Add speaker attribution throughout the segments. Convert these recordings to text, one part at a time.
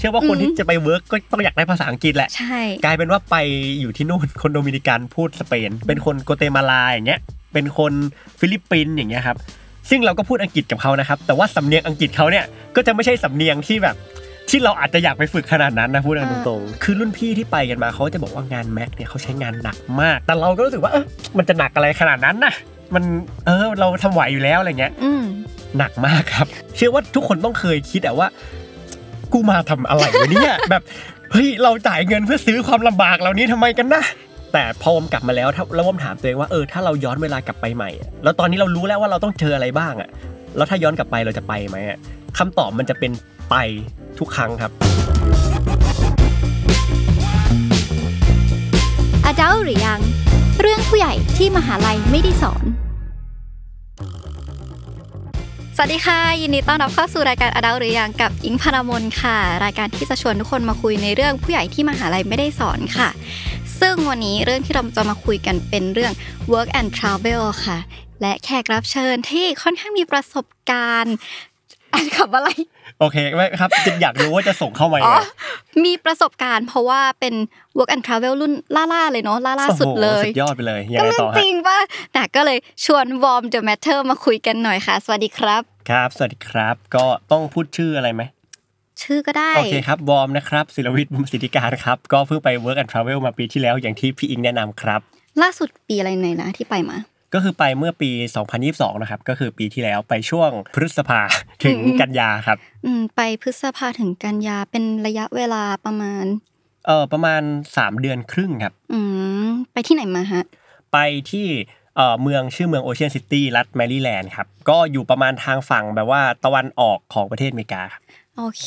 Speaker 1: เชื่อว่าคนที่จะไปเวิร์กก็ต้องอยากได้ภาษาอังกฤษแหละใช่กลายเป็นว่าไปอยู่ที่นู่นคนโดมินิกันพูดสเปน เป็นคนโกเตมาลาอย่างเงี้ย เป็นคนฟิลิปปินส์อย่างเงี้ยครับ ซึ่งเราก็พูดอังกฤษกับเขานะครับ แต่ว่าสำเนียงอังกฤษเขาเนี่ย ก็จะไม่ใช่สำเนียงที่แบบ ที่เราอาจจะอยากไปฝึกขนาดนั้นนะพูดตรงๆ คือรุ่นพี่ที่ไปกันมาเขาจะบอกว่างานแม็กเนี่ยเขาใช้งานหนักมาก แต่เราก็รู้สึกว่าเออมันจะหนักอะไรขนาดนั้นนะมันเออเราทำไหวอยู่แล้วอะไรเงี้ยหนักมากครับ เชื่อว่าทุกคนต้องเคยคิดแต่ว่ากูมาทำอะไรวะเนี่ยแบบเฮ้ย เราจ่ายเงินเพื่อซื้อความลำบากเหล่านี้ทำไมกันนะ แต่พอมกลับมาแล้วถ้าเราผมถามตัวเองว่าเออถ้าเราย้อนเวลากลับไปใหม่ แล้วตอนนี้เรารู้แล้วว่าเราต้องเจออะไรบ้างอ่ะ แล้วถ้าย้อนกลับไปเราจะไปไหมคำตอบมันจะเป็นไปทุกครั้งครับ
Speaker 2: Adult หรือยัง เรื่องผู้ใหญ่ที่มหาลัยไม่ได้สอนวัสดีค่ะ ยินดีต้อนรับเข้าสู่รายการอดาหรือยังกับอิงพนรมนค่ะ รายการที่จะชวนทุกคนมาคุยในเรื่องผู้ใหญ่ที่มหาลัยไม่ได้สอนค่ะ ซึ่งวันนี้เรื่องที่เราจะมาคุยกันเป็นเรื่อง work and travel ค่ะ และแขกรับเชิญที่ค่อนข้างมีประสบการณ์อันขับ อะไร
Speaker 1: โอเคไม่ครับจะอยากรู้ว่าจะส่งเข้ามาอ๋อ
Speaker 2: มีประสบการณ์ เพราะว่าเป็น work and travel รุ่นล่า ๆ เลยเนาะล่าๆสุดเลย สุดย
Speaker 1: อดไปเลยยังไงต่อฮะจริง
Speaker 2: ป่ะแต่ก็เลยชวน warm the matter มาคุยกันหน่อยค่ะ สวัสดีครับ
Speaker 1: ครับ สวัสดีครับ ก็ต้องพูดชื่ออะไรไหม
Speaker 2: ชื่อก็ได้ โอเค
Speaker 1: ครับวอร์มนะครับ ศิลวิทย์ุสิทธิการครับก็เพิ่งไป Work and Travel มาปีที่แล้วอย่างที่พี่อิงแนะนำครับ
Speaker 2: ล่าสุดปีอะไรไหนนะที่ไปมา
Speaker 1: ก็คือไปเมื่อปี 2022นะครับก็คือปีที่แล้วไปช่วงพฤษภาถึงกันยาครับ
Speaker 2: อืมไปพฤษภาถึงกันยาเป็นระยะเวลาประมาณ
Speaker 1: เออประมาณ 3 เดือนครึ่งครับ
Speaker 2: อืมไป
Speaker 1: ที่ไหนมาฮะไปที่เมืองชื่อเมืองโอเชียนซิตี้รัฐแมริแลนด์ครับก็อยู่ประมาณทางฝั่งแบบว่าตะวันออกของประเทศอเมริกา
Speaker 2: โอเค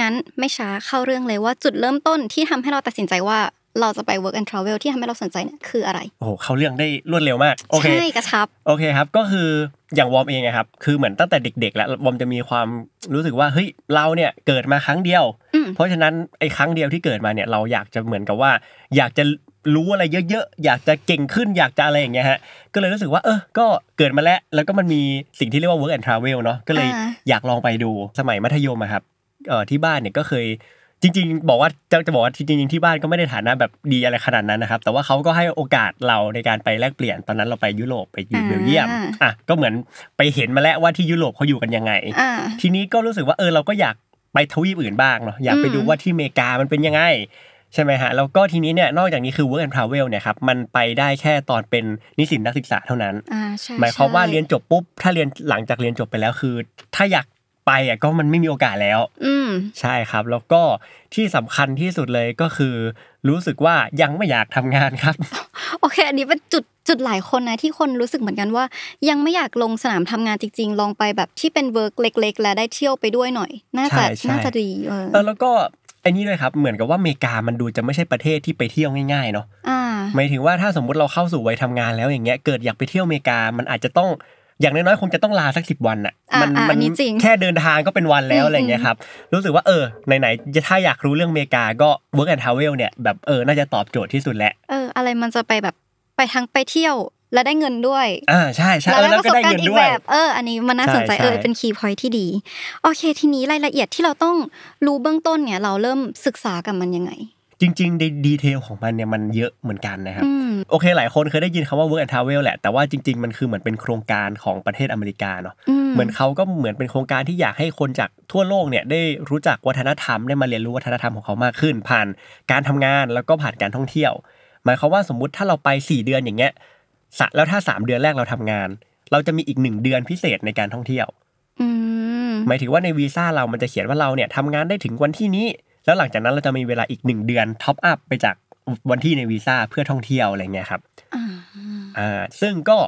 Speaker 2: งั้นไม่ช้าเข้าเรื่องเลยว่าจุดเริ่มต้นที่ทำให้เราตัดสินใจว่าเราจะไป work and travel ที่ทำให้เราสนใจเนี่ยคืออะไร
Speaker 1: โอ้เขาเรื่องได้รวดเร็วมากโอเคใช่กระชับ โอเคครับ ก็คืออย่างวอมเองครับ คือเหมือนตั้งแต่เด็ก ๆ แล้ววอมจะมีความรู้สึกว่าเฮ้ยเราเนี่ยเกิดมาครั้งเดียว เพราะฉะนั้นไอ้ครั้งเดียวที่เกิดมาเนี่ยเราอยากจะเหมือนกับว่า อยากจะรู้อะไรเยอะๆ อยากจะเก่งขึ้น อยากจะอะไรอย่างเงี้ยฮะ ก็เลยรู้สึกว่าเออก็เกิดมาแล้วแล้วก็มันมีสิ่งที่เรียกว่า work and travel เนาะ ก็เลยอยากลองไปดูสมัยมัธยมอะครับที่บ้านเนี่ยก็เคยจริงๆบอกว่าจะจะบอกว่าจริง ๆที่บ้านก็ไม่ได้ฐานะแบบดีอะไรขนาดนั้นนะครับ แต่ว่าเขาก็ให้โอกาสเราในการไปแลกเปลี่ยนตอนนั้น เราไปยุโรปไปอยู่เบลเยียมอ่ะก็เหมือนไปเห็นมาแล้วว่าที่ยุโรปเขาอยู่กันยังไง ทีนี้ก็รู้สึกว่าเออเราก็อยากไปทวีปอื่นบ้างเนาะอยากไปดูว่าที่อเมริกามันเป็นยังไงใช่ไหมฮะแล้วก็ทีนี้เนี่ยนอกจากนี้คือ work and travel เนี่ยครับมันไปได้แค่ตอนเป็นนิสิตนักศึกษาเท่านั้นหมายความว่าเรียนจบปุ๊บ ถ้าเรียนหลังจากเรียนจบไปแล้วคือถ้าอยากไปอ่ะก็มันไม่มีโอกาสแล้ว อืใช่ครับ แล้วก็ที่สำคัญที่สุดเลยก็คือ รู้สึกว่ายังไม่อยากทำงานครับ
Speaker 2: โอเคอันนี้เป็นจุดจุดหลายคนนะที่คนรู้สึกเหมือนกันว่า ยังไม่อยากลงสนามทำงานจริงๆลองไปแบบที่เป็นเวิร์กเล็ก ๆ และได้เที่ยวไปด้วยหน่อยน่าจะน่าจะดีเออ
Speaker 1: แล้วก็อันนี้เลยครับ เหมือนกับว่าอเมริกามันดูจะไม่ใช่ประเทศที่ไปเที่ยวง่ายๆเนาะหมายถึงว่าถ้าสมมุติเราเข้าสู่วัยทำงานแล้ว อย่างเงี้ย เกิดอยากไปเที่ยวอเมริกามันอาจจะต้องอย่างน้อยๆคงจะต้องลาสักสิบวันอ่ะมันมันแค่เดินทางก็เป็นวันแล้วอะไรเงี้ยครับ รู้สึกว่าเออไหนๆจะถ้าอยากรู้เรื่องเมกาก็ work and travel เนี่ยแบบเออน่าจะตอบโจทย์ที่สุดแหละ
Speaker 2: เอออะไรมันจะไปแบบไปทางไปเที่ยวแล้วได้เงินด้วย
Speaker 1: อ่าใช่ใช่แล้วก็ได้เงินด้วยแบบ
Speaker 2: เอออันนี้มันน่าสนใจเออเป็นคีย์พอยที่ดีโอเคทีนี้รายละเอียดที่เราต้องรู้เบื้องต้นเนี่ยเราเริ่มศึกษากับมันยังไง
Speaker 1: จริงๆในดีเทลของมันเนี่ยมันเยอะเหมือนกันนะครับ โอเคหลายคนเคยได้ยินคำว่า work and travel แหละแต่ว่าจริงๆ มันคือเหมือนเป็นโครงการของประเทศอเมริกาเนาะเหมือนเขาก็เหมือนเป็นโครงการที่อยากให้คนจากทั่วโลกเนี่ย ได้รู้จักวัฒนธรรมได้มาเรียนรู้วัฒนธรรมของเขามากขึ้นผ่านการทำงานแล้วก็ผ่านการท่องเที่ยว หมายความว่าสมมุติถ้าเราไป4เดือนอย่างเงี้ยแล้วถ้า3เดือนแรกเราทำงาน เราจะมีอีกหนึ่งเดือนพิเศษในการท่องเที่ยวหมายถึงว่าในวีซ่าเรามันจะเขียนว่าเราเนี่ยทำงานได้ถึงวันที่นี้แล้วหลังจากนั้นเราจะมีเวลาอีกหนึ่งเดือนท็อปอัพไปจากวันที่ในวีซ่าเพื่อท่องเที่ยวอะไรเงี้ยครับอ่าซึ่งก็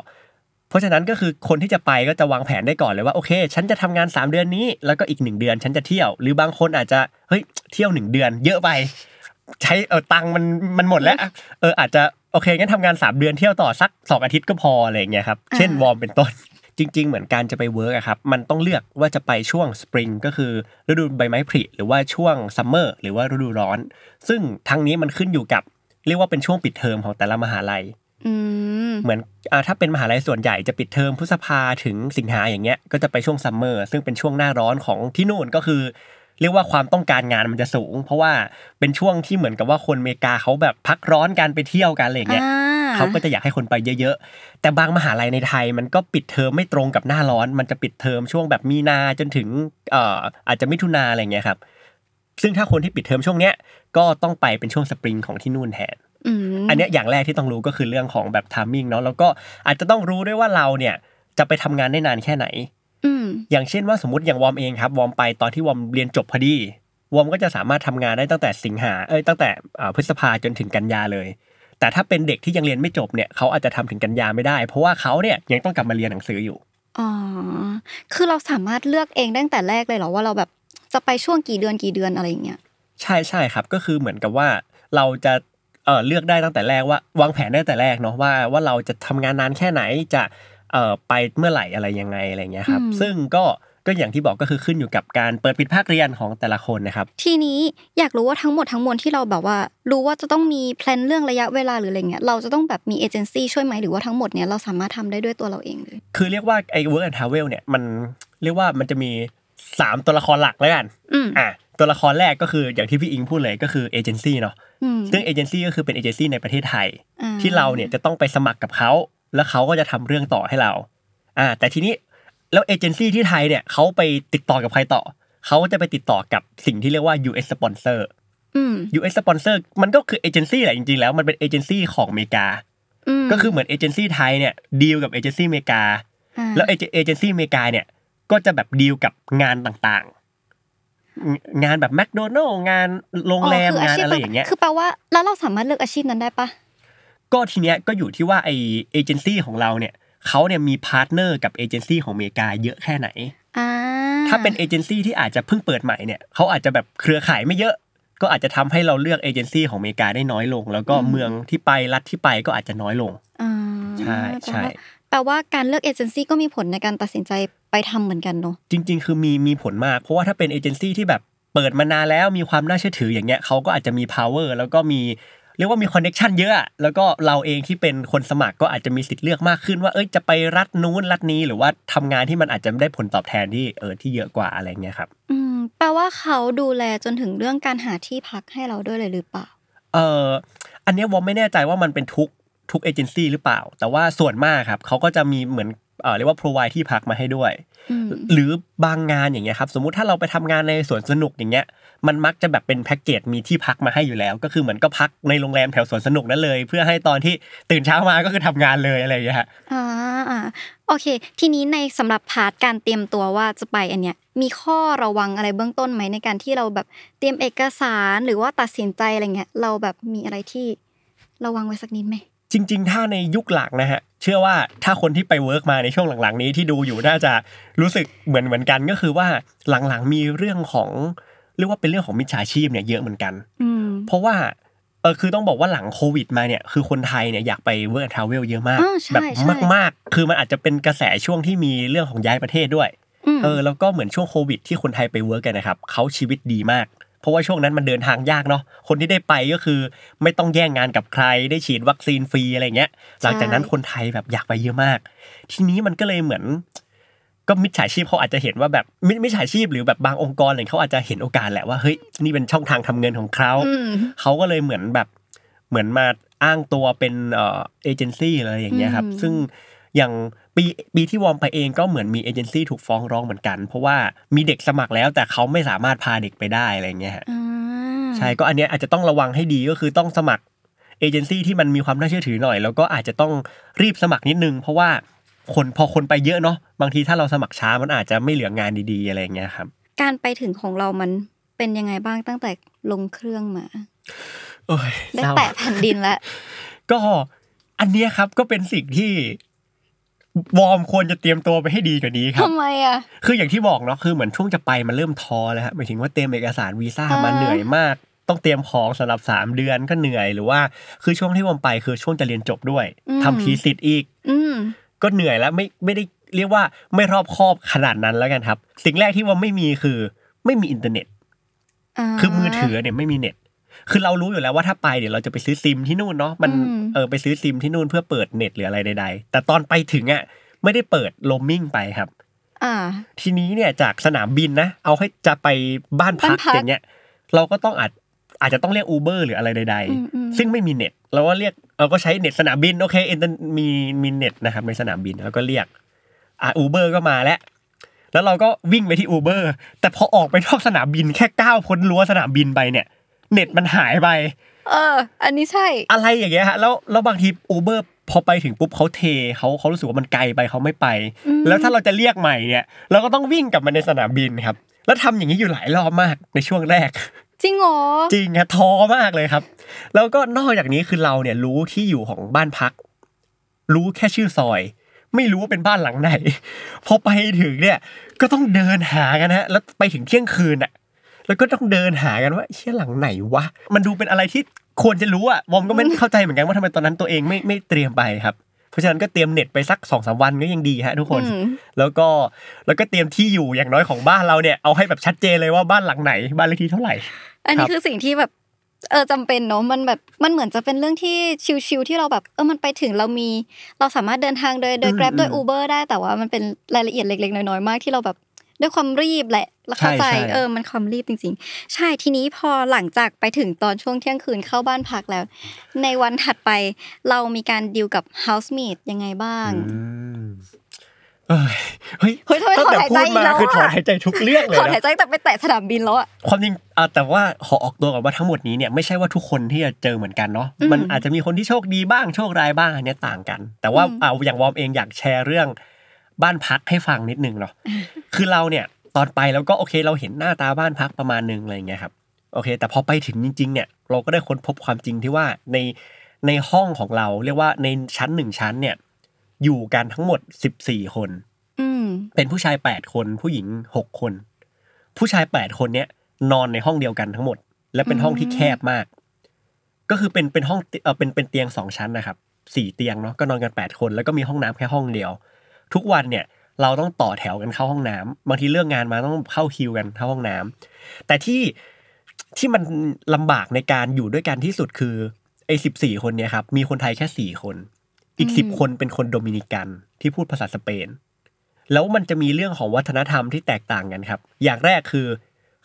Speaker 1: เพราะฉะนั้นก็คือคนที่จะไปก็จะวางแผนได้ก่อนเลยว่าโอเค ฉันจะทำงาน3เดือนนี้ แล้วก็อีกหนึ่งเดือน ฉันจะเที่ยว หรือบางคนอาจจะเฮ้ยเที่ยวหนึ่งเดือน เยอะไปใช้เออตังมันมันหมดแล้ว เอออาจจะโอเค งั้นทำงานสามเดือนเที่ยวต่อสักงอาทิตย์ก็พออะไรเงี้ยครับเช่น วอร์มเป็นต้นจริงๆ เหมือนการจะไปเวิร์กครับ มันต้องเลือกว่าจะไปช่วงสปริงก็คือฤดูใบไม้ผลิหรือว่าช่วงซัมเมอร์หรือว่าฤดูร้อน ซึ่งทั้งนี้มันขึ้นอยู่กับเรียกว่าเป็นช่วงปิดเทอมของแต่ละมหาลัยเหมือนอถ้าเป็นมหาลัยส่วนใหญ่จะปิดเทอมพฤษภาถึงสิงหาอย่างเงี้ย ก็จะไปช่วงซัมเมอร์ซึ่งเป็นช่วงหน้าร้อนของที่นู่นก็คือ เรียกว่าความต้องการงานมันจะสูง เพราะว่าเป็นช่วงที่เหมือนกับว่าคนอเมริกาเขาแบบพักร้อนการไปเที่ยวกันอะไรเงี้ยเขาก็จะอยากให้คนไปเยอะๆ แต่บางมหาลัยในไทยมันก็ปิดเทอมไม่ตรงกับหน้าร้อน มันจะปิดเทอมช่วงแบบมีนาจนถึง เอ่ออาจจะมิถุนาอะไรเงี้ยครับ ซึ่งถ้าคนที่ปิดเทอมช่วงเนี้ย ก็ต้องไปเป็นช่วงสปริงของที่นู่นแทนอันนี้อย่างแรกที่ต้องรู้ก็คือเรื่องของแบบทามมิ่งเนาะ แล้วก็อาจจะต้องรู้ด้วยว่าเราเนี่ยจะไปทำงานได้นานแค่ไหนอย่างเช่นว่าสมมติอย่างวอมเองครับ วอมไปตอนที่วอมเรียนจบพอดี วอมก็จะสามารถทำงานได้ตั้งแต่สิงหา เอ้ย ตั้งแต่พฤษภาจนถึงกันยาเลยแต่ถ้าเป็นเด็กที่ยังเรียนไม่จบเนี่ยเขาอาจจะทำถึงกันยาไม่ได้ เพราะว่าเขาเนี่ยยังต้องกลับมาเรียนหนังสืออยู่
Speaker 2: อ๋อคือเราสามารถเลือกเองตั้งแต่แรกเลยเหรอว่าเราแบบจะไปช่วงกี่เดือนกี่เดือนอะไรอย่างเงี้ย
Speaker 1: ใช่ใช่ครับก็คือเหมือนกับว่าเราจะเออเลือกได้ตั้งแต่แรกว่าวางแผนได้แต่แรกเนาะว่าว่าเราจะทำงานนานแค่ไหนจะเออไปเมื่อไหร่อะไรยังไงอะไรเงี้ยครับซึ่งก็ก็อย่างที่บอกก็คือขึ้นอยู่กับการเปิดปิดภาคเรียนของแต่ละคนนะครับ ทีนี้
Speaker 2: อยากรู้ว่าทั้งหมดทั้งมวลที่เราแบบว่า รู้ว่าจะต้องมีแพลนเรื่องระยะเวลาหรืออะไรเงี้ยเราจะต้องแบบมีเอเจนซี่ช่วยไหมหรือว่าทั้งหมดเนี้ยเราสามารถทำได้ด้วยตัวเราเองเลย
Speaker 1: คือเรียกว่าไอ้ work and travel เนี่ย มันเรียกว่ามันจะมี3ตัวละครหลักแล้วกันอ่าตัวละครแรกก็คืออย่างที่พี่อิงพูดเลยก็คือเอเจนซี่เนาะซึ่งเอเจนซี่ก็คือเป็นเอเจนซี่ในประเทศไทย ที่เราเนี่ยจะต้องไปสมัครกับเขาแล้วเขาก็จะทำเรื่องต่อให้เรา อ่า แต่ทีนี้แล้วเอเจนซี่ที่ไทยเนี่ยเขาไปติดต่อกับใครต่อ เขาจะไปติดต่อกับสิ่งที่เรียกว่า US sponsor US sponsor มันก็คือเอเจนซี่แหละจริงๆ แล้ว มันเป็นเอเจนซี่ของอเมริกา ก็คือเหมือนเอเจนซี่ไทย เนี่ยดีลกับเอเจนซี่อเมริกา แล้วเอเจนซี่อเมริกาเนี่ย ก็จะแบบดีลกับงานต่างๆ งานแบบแมคโดนัลล์งานโรงแรม งานอะไรอย่างเงี้ย คือแป
Speaker 2: ลว่าแล้วเราสามารถเลือกอาชีพนั้นได้ปะ
Speaker 1: ก็ทีเนี้ยก็อยู่ที่ว่าไอเอเจนซี่ของเราเนี่ยเขาเนี่ยมีพาร์ทเนอร์กับเอเจนซี่ของอเมริกาเยอะแค่ไหนถ้าเป็นเอเจนซี่ที่อาจจะเพิ่งเปิดใหม่เนี่ยเขาอาจจะแบบเครือข่ายไม่เยอะ ก็อาจจะทำให้เราเลือกเอเจนซี่ของอเมริกาได้น้อยลง แล้วก็เมืองที่ไปรัฐที่ไปก็อาจจะน้อยลง
Speaker 2: ใช่ใช่แปลว่าการเลือกเอเจนซี่ก็มีผลในการตัดสินใจไปทำเหมือนกันเนาะ
Speaker 1: จริง ๆ คือมีมีผลมากเพราะว่าถ้าเป็นเอเจนซี่ที่แบบเปิดมานานแล้วมีความน่าเชื่อถืออย่างเงี้ยเขาก็อาจจะมี power แล้วก็มีเรียกว่ามีคอนเน็ชันเยอะ แล้วก็เราเองที่เป็นคนสมัครก็อาจจะมีสิทธิ์เลือกมากขึ้นว่าเอ้ยจะไปรัฐนู้นรัฐนี้ หรือว่าทำงานที่มันอาจจะได้ผลตอบแทนที่เออที่เยอะกว่าอะไรเงี้ยครับ
Speaker 2: อืมแปลว่าเขาดูแลจนถึงเรื่องการหาที่พักให้เราด้วยเลยหรือเปล่า
Speaker 1: เอออันนี้วอมไม่แน่ใจว่ามันเป็นทุกทุกเอเจนซี่หรือเปล่า แต่ว่าส่วนมากครับเขาก็จะมีเหมือนเออเรียกว่าพรอไวที่พักมาให้ด้วยหรือบางงานอย่างเงี้ยครับสมมุติถ้าเราไปทำงานในสวนสนุกอย่างเงี้ยมันมักจะแบบเป็นแพ็กเกจมีที่พักมาให้อยู่แล้ว ก็คือเหมือนก็พักในโรงแรมแถวสวนสนุกนั่นเลย เพื่อให้ตอนที่ตื่นเช้ามาก็คือทำงานเลยอะไรอย่างเงี้ย
Speaker 2: อ่าโอเคทีนี้ในสำหรับพาร์ทการเตรียมตัวว่าจะไปอันเนี้ยมีข้อระวังอะไรเบื้องต้นไหมในการที่เราแบบเตรียมเอกสารหรือว่าตัดสินใจอะไรเงี้ยเราแบบมีอะไรที่ระวังไว้สักนิดไหม
Speaker 1: จริง ๆ ถ้าในยุคหลักนะฮะเชื่อว่าถ้าคนที่ไปเวิร์กมาในช่วงหลังๆ นี้ที่ดูอยู่น่าจะรู้สึกเหมือนเหมือนกันก็คือว่าหลังๆมีเรื่องของเรียกว่าเป็นเรื่องของมิจฉาชีพเนี่ยเยอะเหมือนกันเพราะว่าเออคือต้องบอกว่าหลังโควิดมาเนี่ย คือคนไทยเนี่ยอยากไปเวิร์กทราเวลเยอะมาก แบบมากๆคือมันอาจจะเป็นกระแสช่วงที่มีเรื่องของย้ายประเทศด้วย เออแล้วก็เหมือนช่วงโควิดที่คนไทยไปเวิร์กกันนะครับเขาชีวิตดีมาก เพราะว่าช่วงนั้นมันเดินทางยากเนาะคนที่ได้ไปก็คือไม่ต้องแย่งงานกับใครได้ฉีดวัคซีนฟรีอะไรเงี้ยหลังจากนั้นคนไทยแบบอยากไปเยอะมาก ทีนี้มันก็เลยเหมือนก็มิจฉาชีพเขาอาจจะเห็นว่าแบบมิมิจฉาชีพหรือแบบบางองค์กรอะไรเขาอาจจะเห็นโอกาสแหละว่าเฮ้ยนี่เป็นช่องทางทำเงินของเขาเขาก็เลยเหมือนแบบเหมือนมาอ้างตัวเป็นเอเจนซี่อะไรอย่างเงี้ยครับซึ่งอย่างปีปีที่วอมไปเองก็เหมือนมีเอเจนซี่ถูกฟ้องร้องเหมือนกันเพราะว่ามีเด็กสมัครแล้ว แต่เขาไม่สามารถพาเด็กไปได้อะไรเงี้ยใช่ก็อันเนี้ยอาจจะต้องระวังให้ดีก็คือต้องสมัครเอเจนซี่ที่มันมีความน่าเชื่อถือหน่อย แล้วก็อาจจะต้องรีบสมัครนิดนึง เพราะว่าคนพอคนไปเยอะเนาะบางทีถ้าเราสมัครช้ามันอาจจะไม่เหลืองานดีๆ อะไรเงี้ยครับ
Speaker 2: การไปถึงของเรามันเป็นยังไงบ้างตั้งแต่ลงเครื่องมา
Speaker 1: ได้แตะแผ่นดินแล้วก็อันนี้ครับ ก็เป็นสิ่งที่ วอร์มควรจะเตรียมตัวไปให้ดีกว่านี้ครับทำไมอ่ะคืออย่างที่บอกเนาะคือเหมือนช่วงจะไป มันเริ่มท้อแล้วฮะหมายถึงว่าเตรียมเอกสารวีซ่ามันเหนื่อยมาก ต้องเตรียมของสำหรับสามเดือนก็เหนื่อยหรือว่า คือช่วงที่วอมไปคือช่วงจะเรียนจบด้วย ทำทีสิทธิ์อีก อืก็เหนื่อยแล้วไม่ไม่ได้เรียกว่าไม่รอบคอบขนาดนั้นแล้วกันครับ สิ่งแรกที่ว่าไม่มีคือไม่มีอินเทอร์เน็ตคือมือถือเนี่ยไม่มีเน็ต คือเรารู้อยู่แล้วว่าถ้าไปเดี๋ยวเราจะไปซื้อซิม ที่นู่นเนาะมันเออไปซื้อซิมที่นู่นเพื่อเปิดเน็ต หรืออะไรใดๆ แต่ตอนไปถึงอ่ะไม่ได้เปิดโลมมิ่งไปครับทีนี้เนี่ยจากสนามบินนะเอาให้จะไปบ้านพักอย่างเงี้ยเราก็ต้องอาจอาจจะต้องเรียกอูเบอร์หรืออะไรใดๆ ซึ่งไม่มีเน็ตเราก็เรียกเราก็ใช้เน็ตสนามบินโอเคเอ็นมีมีเน็ตนะครับในสนามบินแล้วก็เรียกอ่าอูเบอร์ก็มาแล้วแล้วเราก็วิ่งไปที่อูเบอร์แต่พอออกไปนอกสนามบินแค่ก้าวพ้นรั้วสนามบินไปเนี่ยเน็ตมันหายไปเอออันนี้ใช่อะไรอย่างเงี้ยฮะแล้วแล้วบางทีอูเบอร์พอไปถึงปุ๊บเขาเทเขาเขารู้สึกว่ามันไกลไปเขาไม่ไป แล้วถ้าเราจะเรียกใหม่เนี่ยเราก็ต้องวิ่งกลับมาในสนามบินครับ แล้วทำอย่างนี้อยู่หลายรอบมากในช่วงแรกจริงเหรอจริงฮะท้อมากเลยครับ แล้วก็นอกจากนี้คือเราเนี่ยรู้ที่อยู่ของบ้านพัก รู้แค่ชื่อซอย ไม่รู้ว่าเป็นบ้านหลังไหนพอไปถึงเนี่ยก็ต้องเดินหากันฮะแล้วไปถึงเที่ยงคืนอะแล้วก็ต้องเดินหากันว่าเชี่ยหลังไหนวะมันดูเป็นอะไรที่ควรจะรู้อะวอมก็ไม่เข้าใจเหมือนกันว่าทำไมตอนนั้นตัวเองไม่ไม่เตรียมไปครับเพราะฉะนั้นก็เตรียมเน็ตไปสักสองสาวันก็ยังดีฮะทุกคน แล้วก็แล้วก็เตรียมที่อยู่อย่างน้อยของบ้านเราเนี่ยเอาให้แบบชัดเจนเลยว่าบ้านหลังไหน บ้านเลขที่เท่าไหร่อันนี้คือ
Speaker 2: สิ่งที่แบบเออจำเป็นเนาะมันแบบมันเหมือนจะเป็นเรื่องที่ชิวๆที่เราแบบเออมันไปถึงเรามีเราสามารถเดินทางโดยโดย Grab บโดย Uber ได้แต่ว่ามันเป็นรายละเอียดเล็กๆน้อยๆมากที่เราแบบ ด้วยความรีบแหละเเข้าใจเออมันความรีบจริงๆใช่ทีนี้พอหลังจากไปถึงตอนช่วงเที่ยงคืนเข้าบ้านพักแล้ว ในวันถัดไป เรามีการดีลกับ housemate ยังไงบ้าง
Speaker 1: เฮ้ยเฮ้ยทำไมถอนหายใจแล้วคือถอนหายใจทุกเรื่องเลยถอนหายใ
Speaker 2: จแต่ไปแตะสนามบินแล้วอะ
Speaker 1: ความจริงแต่ว่าขอออกตัวก่อนว่าทั้งหมดนี้เนี่ยไม่ใช่ว่าทุกคนที่จะเจอเหมือนกันเนาะ มันอาจจะมีคนที่โชคดีบ้างโชคร้ายบ้างอันนี้ต่างกัน แต่ว่าเอาอย่างวอมเองอยากแชร์เรื่องบ้านพักให้ฟังนิดนึงเนาะ คือเราเนี่ยตอนไปแล้วก็โอเคเราเห็นหน้าตาบ้านพักประมาณนึงอะไรเงี้ยครับ โอเคแต่พอไปถึงจริง ๆ เนี่ย เราก็ได้ค้นพบความจริงที่ว่าในในห้องของเรา เรียกว่าในชั้นหนึ่งชั้นเนี่ยอยู่กันทั้งหมดสิบสี่คนเป็นผู้ชายแปดคนผู้หญิงหกคน ผู้ชายแปดคนเนี้ย นอนในห้องเดียวกันทั้งหมด และเป็นห้องที่แคบมาก ก็คือเป็นเป็นห้องเออเป็นเป็นเตียงสองชั้นนะครับสี่เตียงเนาะก็นอนกันแปดคนแล้วก็มีห้องน้ำแค่ห้องเดียว ทุกวันเนี่ย เราต้องต่อแถวกันเข้าห้องน้ำบางทีเรื่องงานมาต้องเข้าคิวกันเข้าห้องน้ำ แต่ที่ที่มันลำบากในการอยู่ด้วยกันที่สุดคือไอ้สิบสี่คนเนี่ยครับมีคนไทยแค่สี่คนอีกสิบคนเป็นคนโดมินิกันที่พูดภาษาสเปน แล้วมันจะมีเรื่องของวัฒนธรรมที่แตกต่างกันครับ อย่างแรกคือ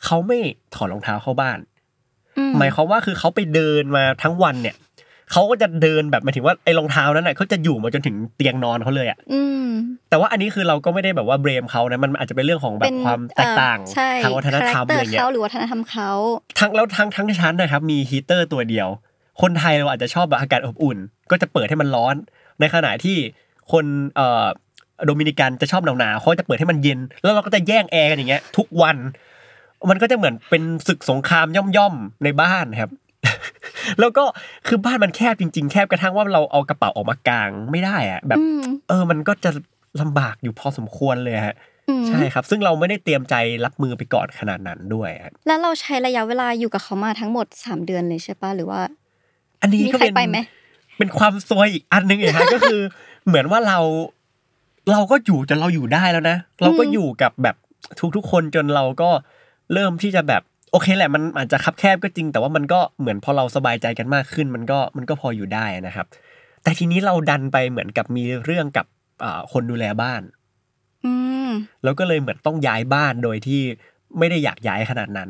Speaker 1: เขาไม่ถอดรองเท้าเข้าบ้าน หมายความว่าคือเขาไปเดินมาทั้งวันเนี่ยเขาก็จะเดินแบบหมายถึงว่าไอ้รองเท้านั้นน่ะเขาจะอยู่มาจนถึงเตียงนอนเขาเลย อ่ะแต่ว่าอันนี้คือเราก็ไม่ได้แบบว่าเบรมเขานะ มันอาจจะเป็นเรื่องของแบบความแตกต่างทางวัฒนธรรมอะไรเงี้ยเขาหร
Speaker 2: ือวัฒนธรรมเขา
Speaker 1: ทั้งแล้วทั้งทั้งชั้นนะครับ มีฮีเตอร์ตัวเดียว คนไทยเราอาจจะชอบแบบอากาศอบอุ่น ก็จะเปิดให้มันร้อนในขณะที่คนเอ่อโดมินิกันจะชอบหนาวๆเขาจะเปิดให้มันเย็นแล้วเราก็จะแย่งแอร์กันอย่างเงี้ย ทุกวัน มันก็จะเหมือนเป็นศึกสงครามย่อมๆในบ้านครับ แล้วก็คือบ้านมันแคบจริงๆแคบกระทั่งว่าเราเอากระเป๋าออกมากลางไม่ได้อะแบบ เออ มันก็จะลำบากอยู่พอสมควรเลยฮะใช่ครับ ซึ่งเราไม่ได้เตรียมใจรับมือไปก่อนขนาดนั้นด้วย
Speaker 2: แล้วเราใช้ระยะเวลาอยู่กับเขามาทั้งหมดสามเดือนเลยใช่ปะหรือว่า อันนี้ก็เป็นไปไหม
Speaker 1: เป็นความซวยอีกอันนึงอีกฮะก็คือ เหมือนว่าเราเราก็อยู่จนเราอยู่ได้แล้วนะ เราก็อยู่กับแบบทุกๆคนจนเราก็เริ่มที่จะแบบ โอเคแหละมันอาจจะคับแคบก็จริง แต่ว่ามันก็เหมือนพอเราสบายใจกันมากขึ้นมันก็มันก็พออยู่ได้นะครับ แต่ทีนี้เราดันไปเหมือนกับมีเรื่องกับคนดูแลบ้านแล้วก็เลยเหมือนต้องย้ายบ้านโดยที่ไม่ได้อยากย้ายขนาดนั้น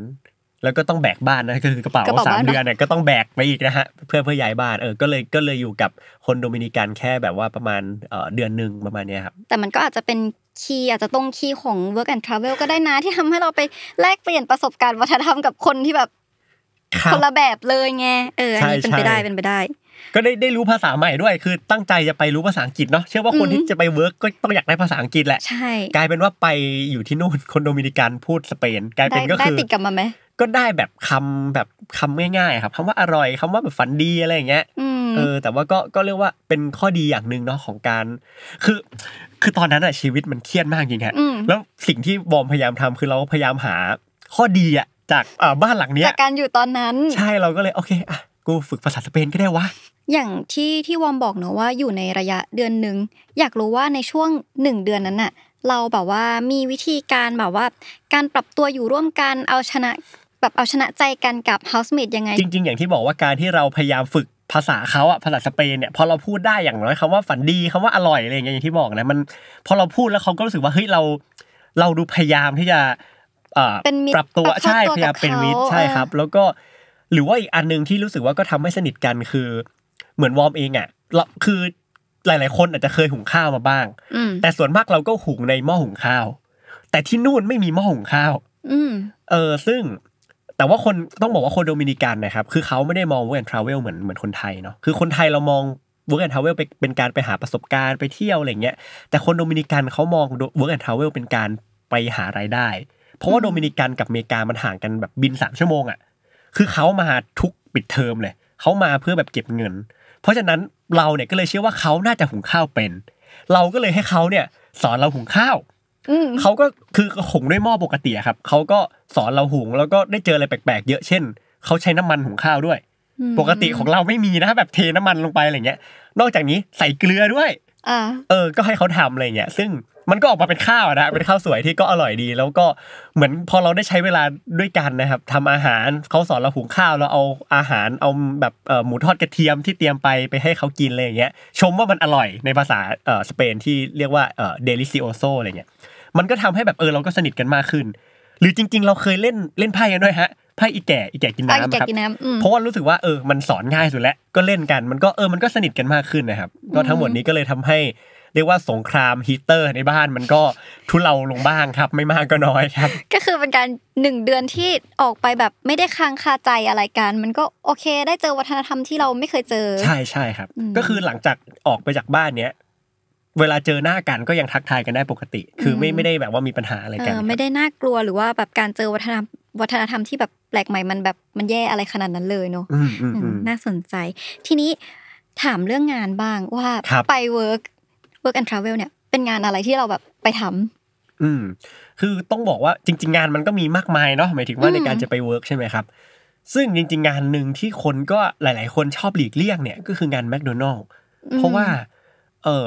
Speaker 1: แล้วก็ต้องแบกบ้านนะคือกระเป๋าสามเดือนเนี่ยก็ต้องแบกไปอีกนะฮะ เพื่อเพื่อย้ายบ้านเออ ก็เลยก็เลยอยู่กับคนโดมินิกันแค่แบบว่าประมาณเดือนหนึ่งประมาณนี้ครับ
Speaker 2: แต่มันก็อาจจะเป็นคีย์อาจจะตรงคีย์ของ work and travel ก็ได้นะที่ทำให้เราไปแลกเปลี่ยนประสบการณ์วัฒนธรรมกับคนที่แบบคนละแบบเลยไงเอออันนี้เป็นไปได้เป็นไปได้
Speaker 1: ก็ได้ได้รู้ภาษาใหม่ด้วยคือตั้งใจจะไปรู้ภาษาอังกฤษเนาะเชื่อว่าคนที่จะไปเวิร์กก็ต้องอยากได้ภาษาอังกฤษแหละใช่กลายเป็นว่าไปอยู่ที่นู่นคนโดมินิกันพูดสเปนกลายเป็นก็คือได้ติดกลับมาไหมก็ได้แบบคำแบบคำง่ายๆครับ คำว่าอร่อย คำว่าแบบฝันดีอะไรอย่างเงี้ยเออ แต่ว่าก็ก็เรียกว่าเป็นข้อดีอย่างหนึ่งเนาะของการ คือ คือตอนนั้นอะชีวิตมันเครียดมากจริงฮะแล้วสิ่งที่บอมพยายามทำคือเราพยายามหาข้อดีอะจากบ้านหลังเนี้ยจากการอยู่ตอนนั้น ใช่เราก็เลยโอเคอ่ะกูฝึกภาษาสเปนก็ได้วะ
Speaker 2: อย่างที่ที่วอมบอกเนอะว่าอยู่ในระยะเดือนหนึ่งอยากรู้ว่าในช่วงหนึ่งเดือนนั้นอะเราแบบว่ามีวิธีการแบบว่า การปรับตัวอยู่ร่วมกันเอาชนะแบบเอาชนะใจกันกับเฮาส
Speaker 1: ์เมดยังไง จริง ๆ อย่างที่บอกว่าการที่เราพยายามฝึกภาษาเขาอะภาษาสเปนเนี่ย พอเราพูดได้อย่างน้อยคำว่าฝันดีคำว่าอร่อยอะไรอย่างเงี้ยที่บอกนะมัน พอเราพูดแล้วเขาก็รู้สึกว่าเฮ้ยเราเราดูพยายามที่จะปรับตัวใช่พยายามเป็นมิตรใช่ครับ แล้วก็หรือว่าอีกอันนึงที่รู้สึกว่าก็ทำให้สนิทกันคือเหมือนวอร์มเองอ่ะคือหลาย ๆ คน อาจจะเคยหุงข้าวมาบ้างแต่ส่วนมากเราก็หุงในหม้อหุงข้าว แต่ที่นู่นไม่มีหม้อหุงข้าว อืเออซึ่งแต่ว่าคนต้องบอกว่าคนโดมินิกันนะครับคือเขาไม่ได้มอง work and travel เหมือนเหมือนคนไทยเนาะคือคนไทยเรามอง work and travel เป็นการไปหาประสบการณ์ไปเที่ยวอะไรเงี้ยแต่คนโดมินิกันเขามอง work and travel เป็นการไปหารายได้ เพราะว่าโดมินิกันกับอเมริกามันห่างกันแบบบินสามชั่วโมงอ่ะคือเขามาทุกปิดเทอมเลยเขามาเพื่อแบบเก็บเงิน เพราะฉะนั้นเราเนี่ยก็เลยเชื่อว่าเขาน่าจะหุงข้าวเป็น เราก็เลยให้เขาเนี่ยสอนเราหุงข้าวเขาก็คือหงด้วยหม้อปกติครับ เขาก็สอนเราหุงแล้วก็ได้เจออะไรแปลกๆ เยอะเช่น เขาใช้น้ำมันหุงข้าวด้วย ปกติของเราไม่มีนะแบบเทน้ำมันลงไปอะไรเงี้ยนอกจากนี้ใส่เกลือด้วยอเออก็ให้เขาทำอะไรเงี้ยซึ่งมันก็ออกมาเป็นข้าวนะเป็นข้าวสวยที่ก็อร่อยดี แล้วก็เหมือนพอเราได้ใช้เวลาด้วยกันนะครับ ทำอาหารเขาสอนเราหุงข้าวเราเอาอาหารเอาแบบหมูทอดกระเทียมที่เตรียมไปไปให้เขากินอะไรอย่างเงี้ยชมว่ามันอร่อยในภาษาสเปนที่เรียกว่าเดลิซิโอโซอะไรเงี้ยมันก็ทำให้แบบเออเราก็สนิทกันมากขึ้น หรือจริง ๆ เราเคยเล่นเล่นไพ่กันด้วยฮะไพ่อีแก่อีแก่กินน้ำครับเพราะว่ารู้สึกว่าเออมันสอนง่ายสุดแล้วก็เล่นกันมันก็เออมันก็สนิทกันมากขึ้นนะครับก็ทั้งหมดนี้ก็เลยทำให้เรียกว่าสงครามฮีเตอร์ในบ้านมันก็ทุเลาลงบ้างครับ ไม่มากก็น้อยครับ
Speaker 2: ก็คือเป็นการหนึ่งเดือนที่ออกไปแบบไม่ได้ค้างคาใจอะไรกัน มันก็โอเคได้เจอวัฒนธรรมที่เราไม่เคยเจอ ใช
Speaker 1: ่ใช่ครับ ก็คือหลังจากออกไปจากบ้านเนี้ยเวลาเจอหน้ากันก็ยังทักทายกันได้ปกติ คือไม่ไม่ได้แบบว่ามีปัญหาอะไรกันไม่
Speaker 2: ได้น่ากลัวหรือว่าแบบการเจอวัฒนธรรมวัฒนธรรมที่แบบแปลกใหม่มันแบบมันแย่อะไรขนาดนั้นเลยเนาะน่าสนใจ ทีนี้ถามเรื่องงานบ้าง ว่าไปเวิร์กเวิร์กแอนทราเวลเนี่ย เป็นงานอะไรที่เราแบบไปท
Speaker 1: ำ อืมคือต้องบอกว่าจริง ๆ งานมันก็มีมากมายเนาะหมายถึงว่าในการจะไปเวิร์กใช่ไหมครับ ซึ่งจริง ๆ งานหนึ่งที่คนก็หลาย ๆคนชอบหลีกเลี่ยงเนี่ย ก็คืองานแมคโดนัลล์เพราะว่า เออ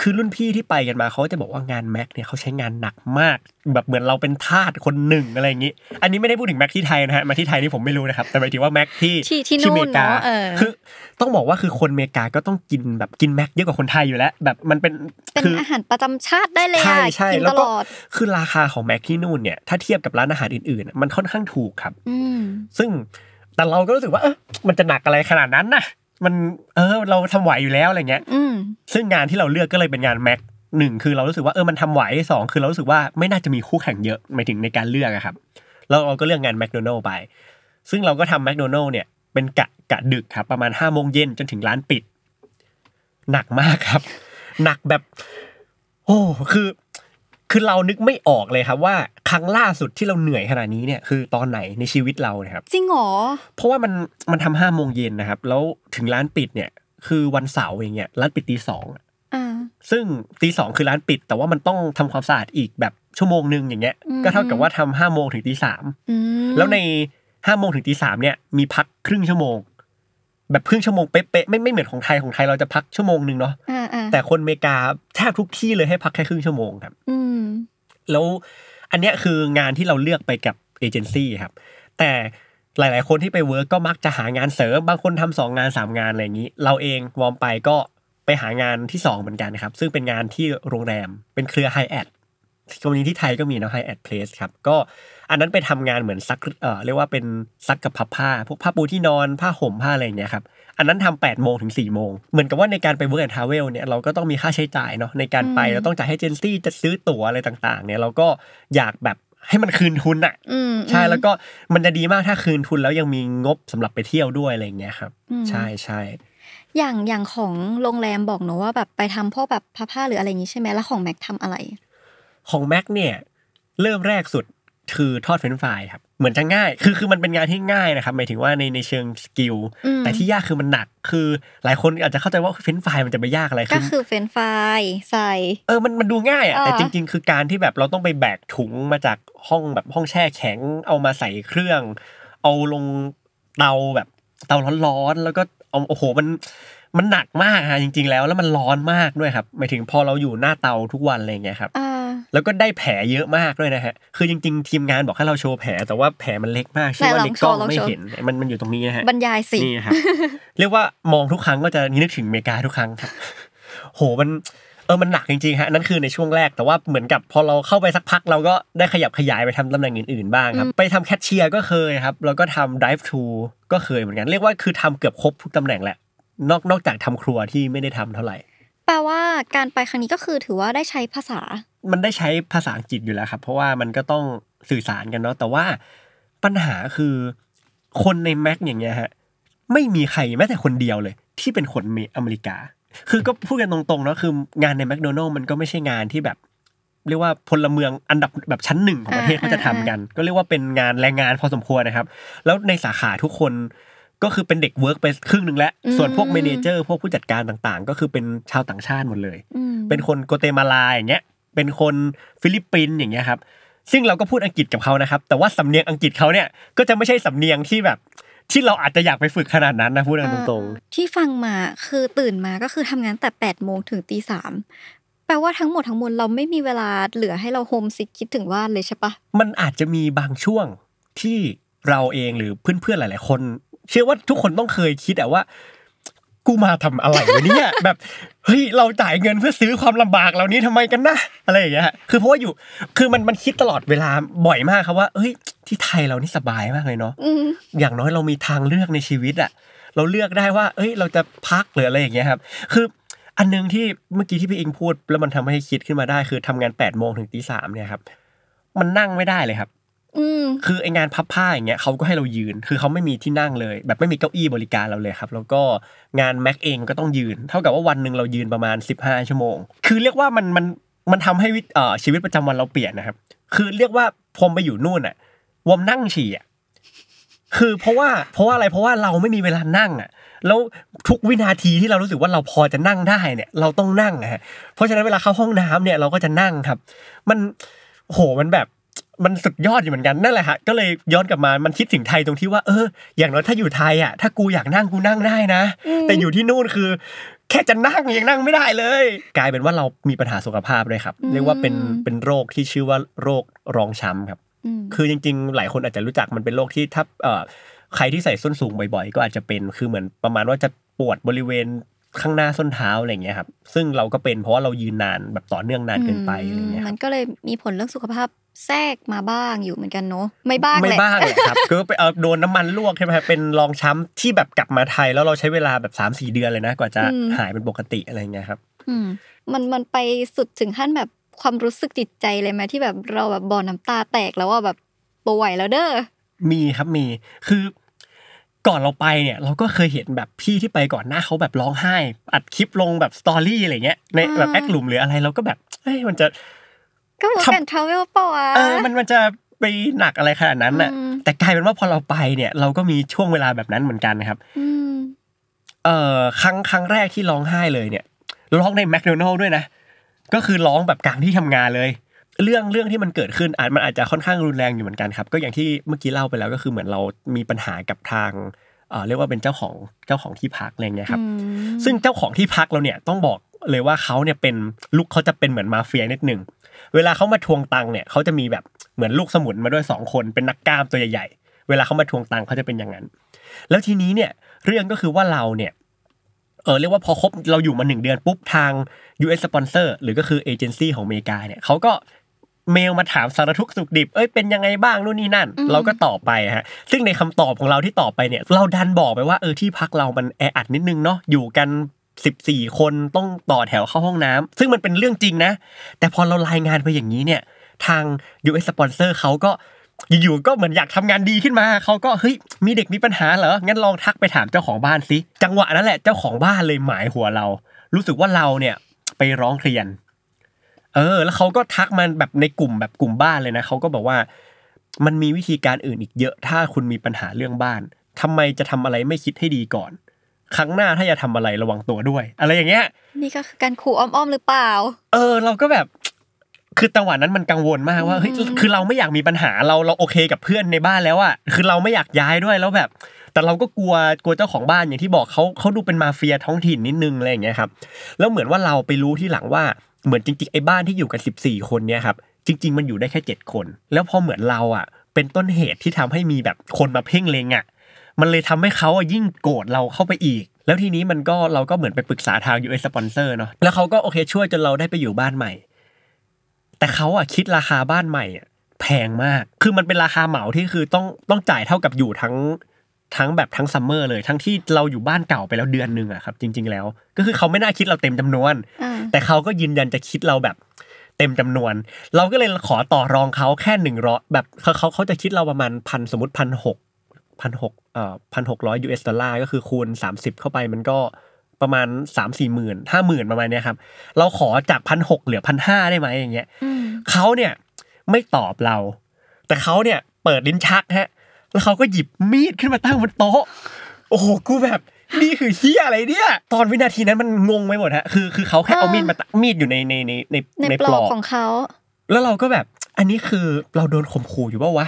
Speaker 1: คือรุ่นพี่ที่ไปกันมาเขาจะบอกว่างานแม็กเนี่ยเขาใช้งานหนักมากแบบเหมือนเราเป็นทาสคนหนึ่งอะไรอย่างนี้อันนี้ไม่ได้พูดถึงแม็กที่ไทยนะฮะมาที่ไทยนี่ผมไม่รู้นะครับแต่หมายถึงว่าแม็กที่ที่นเมนเกาคือต้องบอกว่าคือคนอเมริกาก็ต้องกินแบบกินแม็กเยอะกว่าคนไทยอยู่แล้ว แบบมันเป็นเป็นอ
Speaker 2: าหารประจำชาติได้เลยใช่ใช่แล้วก็
Speaker 1: คือราคาของแม็กที่นู่นเนี่ยถ้าเทียบกับร้านอาหารอื่นๆมันค่อนข้างถูกครับซึ่งแต่เราก็รู้สึกว่าเออมันจะหนักอะไรขนาดนั้นนะมันเออ เราทำไหวอยู่แล้วอะไรเงี้ยซึ่งงานที่เราเลือกก็เลยเป็นงานแม็กหนึ่งคือเรารู้สึกว่าเออมันทำไหวสองคือเรารู้สึกว่าไม่น่าจะมีคู่แข่งเยอะหมายถึงในการเลือกะครับแล้วเราก็เลือกงานแมคโดนัลล์ไป ซึ่งเราก็ทำแมคโดนัลล์เนี่ย เป็นกะกะดึกครับประมาณห้าโมงเย็นจนถึงร้านปิด หนักมากครับ หนักแบบ โอ้คือคือเรานึกไม่ออกเลยครับว่า ครั้งล่าสุดที่เราเหนื่อยขนาดนี้เนี่ยคือตอนไหนในชีวิตเราเนี่ยครับจริงหรอเพราะว่ามันมันทำห้าโมงเย็นนะครับ แล้วถึงร้านปิดเนี่ยคือวันเสาร์อย่างเงี้ยร้านปิดตีสองซึ่งตีสองคือร้านปิด แต่ว่ามันต้องทำความสะอาดอีกแบบชั่วโมงหนึ่งอย่างเงี้ยก็เท่ากับว่าทำห้าโมงถึงตีสามแล้วในห้าโมงถึงตีสามเนี่ย มีพักครึ่งชั่วโมงแบบครึ่งชั่วโมงเป๊ะๆไม่ไม่เหมือนของไทยของไทยเราจะพักชั่วโมงหนึ่งเนาะแต่คนอเมริกาแทบทุกที่เลยให้พักแค่ครึ่งชั่วโมงครับแล้ว อันเนี้ยคืองานที่เราเลือกไปกับเอเจนซี่ครับแต่หลาย ๆคนที่ไปเวิร์กก็มักจะหางานเสริมบางคนทำสองงานสามงานอะไรอย่างนี้เราเองวอมไปก็ไปหางานที่สองเหมือนกันครับซึ่งเป็นงานที่โรงแรมเป็นเครือไฮแอทกรณีที่ไทยก็มีนะไฮแอทเพลสครับ ก็อันนั้นไปทำงานเหมือนซัก เอ่อเรียกว่าเป็นซักกับพับผ้าพวกผ้าปูที่นอนผ้าห่ม ผ้าอะไรเงี้ยครับ อันนั้นทำ8ปดโมงถึงสี่โมงเหมือนกับว่าในการไปเวิร์กแอนทาวเวลเนี่ยเราก็ต้องมีค่าใช้จ่ายเนาะในการไปเราต้องจ่ายให้เจนซี่จะซื้อตั๋วอะไรต่าง ๆ เนี่ย เราก็อยากแบบให้มันคืนทุนอ่ะใช่แล้วก็มันจะดีมากถ้าคืนทุนแล้วยังมีงบสำหรับไปเที่ยวด้วยอะไรเงี้ยครับใช่ใช่
Speaker 2: อย่างอย่างของโรงแรมบอกหนูว่าแบบไปทำพวกแบบผ้าผ้าหรืออะไรนี้ใช่ไหมแล้วของแม็กทำอะไร
Speaker 1: ของแม็กเนี่ย เริ่มแรกสุดคือทอดเฟรนฟรายครับเหมือนจะง่าย คือคือมันเป็นงานที่ง่ายนะครับหมายถึงว่าในในเชิงสกิลแต่ที่ยากคือมันหนักคือ หลายคนอาจจะเข้าใจว่าเฟ้นไฟมันจะไปยากอะไรก็คือ
Speaker 2: เฟ้นไฟใส่ เออมันมันดูง่ายอ่ะแต่จ
Speaker 1: ริง ๆ คือการที่แบบเราต้องไปแบกถุงมาจากห้องแบบห้องแช่แข็ง เอามาใส่เครื่อง เอาลงเตาแบบเตาร้อนๆแล้วก็เอาโอ้โหมันมันหนักมากฮะจริง ๆ แล้วแล้วมันร้อนมากด้วยครับหมายถึงพอเราอยู่หน้าเตาทุกวันอะไรเงี้ยครับอ่าแล้วก็ได้แผลเยอะมากด้วยนะฮะ คือจริง ๆ ทีมงานบอกให้เราโชว์แผล แต่ว่าแผลมันเล็กมากเชื่อว่าในกล้องไม่เห็น มันมันอยู่ตรงนี้นะฮะ บรรยายสิ นี่ครับเรียกว่ามองทุกครั้งก็จะนึกถึงเมกาทุกครั้งครับโหมันเออมันหนักจริงๆฮะ นั่นคือในช่วงแรก แต่ว่าเหมือนกับพอเราเข้าไปสักพักเราก็ได้ขยับขยายไปทำตำแหน่งอื่นๆ บ้างครับ ไปทำแคชเชียร์ก็เคยครับ แล้วก็ทำ drive to ก็เคยเหมือนกัน เรียกว่าคือทำเกือบครบทุกตำแหน่งแหละ นอกนอกจากทำครัวที่ไม่ได้ทำเท่าไหร่
Speaker 2: แปลว่าการไปครั้งนี้ก็คือถือว่าได้ใช้ภาษา
Speaker 1: มันได้ใช้ภาษาอังกฤษอยู่แล้วครับ เพราะว่ามันก็ต้องสื่อสารกันเนาะแต่ว่าปัญหาคือคนในแม็กอย่างเงี้ยฮะไม่มีใครแม้แต่คนเดียวเลย ที่เป็นคนอเมริกาคือก็พูดกันตรงๆเนาะคืองานในแมคโดนัลล์มันก็ไม่ใช่งานที่แบบ เรียกว่าพลเมืองอันดับแบบชั้นหนึ่งของประเทศเขาจะทำกัน ก็เรียกว่าเป็นงานแรงงานพอสมควรนะครับ แล้วในสาขาทุกคนก็คือเป็นเด็กเวิร์กไปครึ่งหนึ่งแล้วส่วนพวกเมนเจอร์พวกผู้จัดการต่างๆ ก็คือเป็นชาวต่างชาติหมดเลยเป็นคนโกเตมาลาอย่างเงี้ยเป็นคนฟิลิปปินส์อย่างเงี้ยครับซึ่งเราก็พูดอังกฤษกับเขานะครับแต่ว่าสำเนียงอังกฤษเขาเนี่ยก็จะไม่ใช่สำเนียงที่แบบ ที่เราอาจจะอยากไปฝึกขนาดนั้นนะพูดตรงๆ
Speaker 2: ที่ฟังมาคือตื่นมาก็คือทำงานแต่8ปดโมงถึงตีสามแปลว่าทั้งหมดทั้งมวลเราไม่มีเวลาเหลือให้เราโฮมซิกคิดถึงว่านเลยใช่ปะ
Speaker 1: มันอาจจะมีบางช่วงที่เราเองหรือเพื่อนๆหลาย ๆคนเชื่อว่าทุกคนต้องเคยคิดแต่ว่า กูมาทำอะไรวะเนี่ยแบบเฮ้ยเราจ่ายเงินเพื่อซื้อความลำบากเหล่านี้ทำไมกันนะ อะไรอย่างเงี้ยคือเพราะว่าอยู่คือมันมันคิดตลอดเวลาบ่อยมากครับว่าเอ้ย ที่ไทยเรานี่สบายมากเลยเนาะอย่างน้อยเรามีทางเลือกในชีวิตอะเราเลือกได้ว่าเอ้ย เราจะพักหรืออะไรอย่างเงี้ยครับ คืออันนึงที่เมื่อกี้ที่พี่อิงพูด แล้วมันทำให้คิดขึ้นมาได้ คือทำงานแปดโมงถึงตีสามเนี่ยครับมันนั่งไม่ได้เลยครับคือไองานพับผ้าอย่างเงี้ยเขาก็ให้เรายืนคือเขาไม่มีที่นั่งเลย แบบไม่มีเก้าอี้บริการเราเลยครับแล้วก็งานแม็กเองก็ต้องยืนเท่ากับว่าวันหนึ่งเรายืนประมาณ15ชั่วโมงคือเรียกว่ามันมันมันทำให้วิชีวิตประจำวันเราเปลี่ยนนะครับ คือเรียกว่าพมไปอยู่นู่นอ่ะวอมนั่งฉี่อ่ะคือเพราะว่าเพราะว่าอะไรเพราะว่าเราไม่มีเวลานั่งอ่ะ แล้วทุกวินาทีที่เรารู้สึกว่าเราพอจะนั่งได้เนี่ยเราต้องนั่งนะฮะเพราะฉะนั้นเวลาเข้าห้องน้ำเนี่ยเราก็จะนั่งครับ มันโหมันแบบมันสุดยอดอยู่เหมือนกันนั่นแหละฮะก็เลยย้อนกลับมามันคิดถึงไทยตรงที่ว่าเออ อย่างน้อยถ้าอยู่ไทยอ่ะถ้ากูอยากนั่งกูนั่งได้นะ แต่อยู่ที่นู่นคือ แค่จะนั่งยังนั่งไม่ได้เลย กลายเป็นว่าเรามีปัญหาสุขภาพเลยครับเรียกว่าเป็นเป็นโรคที่ชื่อว่าโรครองช้ำครับ คือจริงๆ หลายคนอาจจะรู้จักมันเป็นโรคที่ถ้าใครที่ใส่ส้นสูงบ่อย ๆ ก็อาจจะเป็น คือเหมือนประมาณว่าจะปวดบริเวณข้างหน้าส้นเท้าอะไรเงี้ยครับซึ่งเราก็เป็นเพราะว่าเรายืนนานแบบต่อเนื่องนานเกินไปอะ
Speaker 2: ไรเงี้ย มันก็เลยมีผลเรื่องสุขภาพแทรกมาบ้างอยู่เหมือนกันเนาะไม่บ้างไม่บ้างเลยคร
Speaker 1: ับก็ไปเอาโดนน้ามันลวกใช่ไหมเป็นรองช้ำที่แบบกลับมาไทย แล้วเราใช้เวลาแบบ3าสี่เดือนเลยนะกว่าจะหายเป็นปกติอะไรเงี้ยครับ
Speaker 2: มันมันไปสุดถึงขั้นแบบความรู้สึกจิตใจเลยไหมที่แบบเราแบบบ่อน้ำตาแตกแล้วว่าแบบป่วยแล้วเด้อ
Speaker 1: มีครับมีคือก่อนเราไปเนี่ยเราก็เคยเห็นแบบพี่ที่ไปก่อนหน้าเขาแบบร้องไห้อัดคลิปลงแบบสตอรี่อะไรเงี้ยในแบบแอคหลุมหรืออะไรเราก็แบบเฮ้ยมันจะ ก็เหมือนกันทราเวลปะวะเออมันมันจะไปหนักอะไรขนาดนั้นน่ะแต่กลายเป็นว่าพอเราไปเนี่ยเราก็มีช่วงเวลาแบบนั้นเหมือนกันนะครับเอ่อครั้งครั้งแรกที่ร้องไห้เลยเนี่ยร้องในแมคโดนัลดด้วยนะก็คือร้องแบบกลางที่ทำงานเลยเรื่องเรื่องที่มันเกิดขึ้นอาจมันอาจจะค่อนข้างรุนแรงอยู่เหมือนกันครับ ก็อย่างที่เมื่อกี้เล่าไปแล้วก็คือเหมือนเรามีปัญหากับทาง เรียกว่าเป็นเจ้าของเจ้าของที่พักอะไรเงี้ยครับ ซึ่งเจ้าของที่พักเราเนี่ยต้องบอกเลยว่าเขาเนี่ยเป็นลูกเขาจะเป็นเหมือนมาเฟียนิดหนึ่งเวลาเขามาทวงตังค์เนี่ยเขาจะมีแบบเหมือนลูกสมุนมาด้วยสองคนเป็นนักกล้ามตัวใหญ่ๆ เวลาเขามาทวงตังค์เขาจะเป็นอย่างนั้น แล้วทีนี้เนี่ยเรื่องก็คือว่าเราเนี่ย เออเรียกว่าพอครบเราอยู่มาหนึ่งเดือนปุ๊บทาง US sponsor หรือก็คือเอเจนซี่ของอเมริกาเนี่ยเขาก็เมลมาถามสารทุกสุขดิบ เอ้ยเป็นยังไงบ้างนู่นนี่นั่น เราก็ตอบไปฮะ ซึ่งในคำตอบของเราที่ตอบไปเนี่ย เราดันบอกไปว่าเออที่พักเรามันแออัดนิดนึงเนาะ อยู่กัน 14 คนต้องต่อแถวเข้าห้องน้ำ ซึ่งมันเป็นเรื่องจริงนะ แต่พอเรารายงานไปอย่างนี้เนี่ย ทาง US สปอนเซอร์เขาก็อยู่ๆก็เหมือนอยากทำงานดีขึ้นมา เขาก็เฮ้ยมีเด็กมีปัญหาเหรอ งั้นลองทักไปถามเจ้าของบ้านสิจังหวะนั้นแหละเจ้าของบ้านเลยหมายหัวเรา รู้สึกว่าเราเนี่ยไปร้องเรียนเออแล้วเขาก็ทักมันแบบในกลุ่มแบบกลุ่มบ้านเลยนะเขาก็บอกว่า มันมีวิธีการอื่นอีกเยอะ ถ้าคุณมีปัญหาเรื่องบ้าน ทำไมจะทำอะไรไม่คิดให้ดีก่อน ครั้งหน้าถ้าจะทำอะไรระวังตัวด้วย อะไรอย่างเงี้ย
Speaker 2: นี่ก็คือการขู่อ้อมๆหรือเปล่า
Speaker 1: เออ เราก็แบบ คือจังหวะนั้นมันกังวลมากว่าเฮ้ยคือเราไม่อยากมีปัญหาเราเราโอเคกับเพื่อนในบ้านแล้วอะคือเราไม่อยากย้ายด้วยแล้วแบบ แต่เราก็กลัวกลัวเจ้าของบ้านอย่างที่บอกเขาเขาดูเป็นมาเฟียท้องถิ่นนิดนึงอะไรอย่างเงี้ยครับ แล้วเหมือนว่าเราไปรู้ที่หลังว่าเหมือนจริงๆไอ้บ้านที่อยู่กัน 14 คนเนี่ยครับจริง ๆ มันอยู่ได้แค่7คน แล้วพอเหมือนเราอ่ะ เป็นต้นเหตุที่ทำให้มีแบบคนมาเพ่งเลงอ่ะ มันเลยทำให้เขาอ่ะยิ่งโกรธเราเข้าไปอีก แล้วทีนี้มันก็เราก็เหมือนไปปรึกษาทางยูเอสปอนเซอร์เนาะแล้วเขาก็โอเคช่วยจนเราได้ไปอยู่บ้านใหม่ แต่เขาอ่ะคิดราคาบ้านใหม่อ่ะแพงมากคือมันเป็นราคาเหมาที่คือต้องต้องจ่ายเท่ากับอยู่ทั้งทั้งแบบทั้งซัมเมอร์เลยทั้งที่เราอยู่บ้านเก่าไปแล้วเดือนหนึ่งอะครับ จริง ๆ แล้วก็คือเขาไม่น่าคิดเราเต็มจำนวน แต่เขาก็ยืนยันจะคิดเราแบบเต็มจำนวน เราก็เลยขอต่อรองเขาแค่หนึ่งร้อยแบบเขาเขาเขาจะคิดเราประมาณพันสมมติพันหกพันหกเอ่อพันหกร้อยยูเอสดอลลาร์ก็คือคูณสามสิบเข้าไปมันก็ประมาณสามสี่หมื่นห้าหมื่นประมาณเนี้ยครับเราขอจากพันหกเหลือพันห้าได้ไหมอย่างเงี้ยเขาเนี่ยไม่ตอบเรา แต่เขาเนี่ยเปิดลิ้นชักฮะแล้วเขาก็หยิบมีดขึ้นมาตั้งบนโต๊ะ โอ้โห กูแบบนี่คือเฮียอะไรเนี่ย ตอนวินาทีนั้นมันงงไปหมดฮะ คือคือเขาแค่เอามีดมามีดอยู่ในในในในในปลอกของเขา แล้วเราก็แบบ อันนี้คือเราโดนข่มขู่อยู่ป่าวะ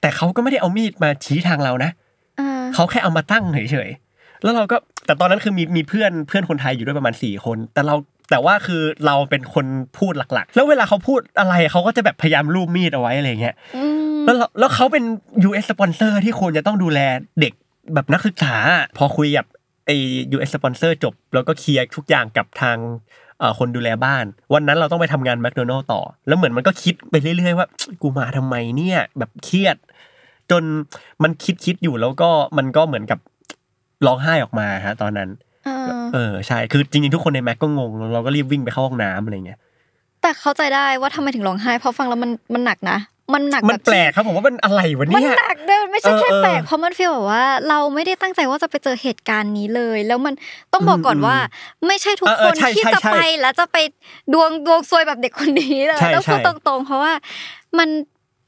Speaker 1: แต่เขาก็ไม่ได้เอามีดมาชี้ทางเรานะเขาแค่เอามาตั้งเฉยๆแล้วเราก็แต่ตอนนั้นคือมีมีเพื่อนเพื่อนคนไทยอยู่ด้วยประมาณสี่คน แต่เราแต่ว่าคือเราเป็นคนพูดหลักๆ แล้วเวลาเขาพูดอะไรเขาก็จะแบบพยายามลูบมีดเอาไว้อะไรเงี้ย แล้วแล้วเขาเป็น US สปอนเซอร์ที่ควรจะต้องดูแลเด็กแบบนักศึกษาพอคุยกับไอ้ US สปอนเซอร์จบแล้วก็เคลียร์ทุกอย่างกับทางคนดูแลบ้าน วันนั้นเราต้องไปทำงานแมคโดนัลล์ต่อ แล้วเหมือนมันก็คิดไปเรื่อยๆว่ากูมาทำไมเนี่ยแบบเครียด จนมันคิดคิดอยู่แล้วก็มันก็เหมือนกับร้องไห้ออกมาฮะตอนนั้นเออใช่คือจริงๆทุกคนในแม็กก็งงเราก็รีบวิ่งไปเข้าห้องน้ำอะไรเงี้ย
Speaker 2: แต่เข้าใจได้ว่าทำไมถึงร้องไห้เพราะฟังแล้วมันมันหนักนะ มันหนักมันแป
Speaker 1: ลกครับผมว่ามันอะไรวะเนี่ยมันหนัก
Speaker 2: เดินไม่ใช่แค่แปลกเพราะมันฟีลแบบว่าเราไม่ได้ตั้งใจว่าจะไปเจอเหตุการณ์นี้เลยแล้วมันต้องบอกก่อนว่าไม่ใช่ทุกคนที่จะไปแล้วจะไปดวงดวงซวยแบบเด็กคนนี้เลยต้องพูดตรงๆเพราะว่ามัน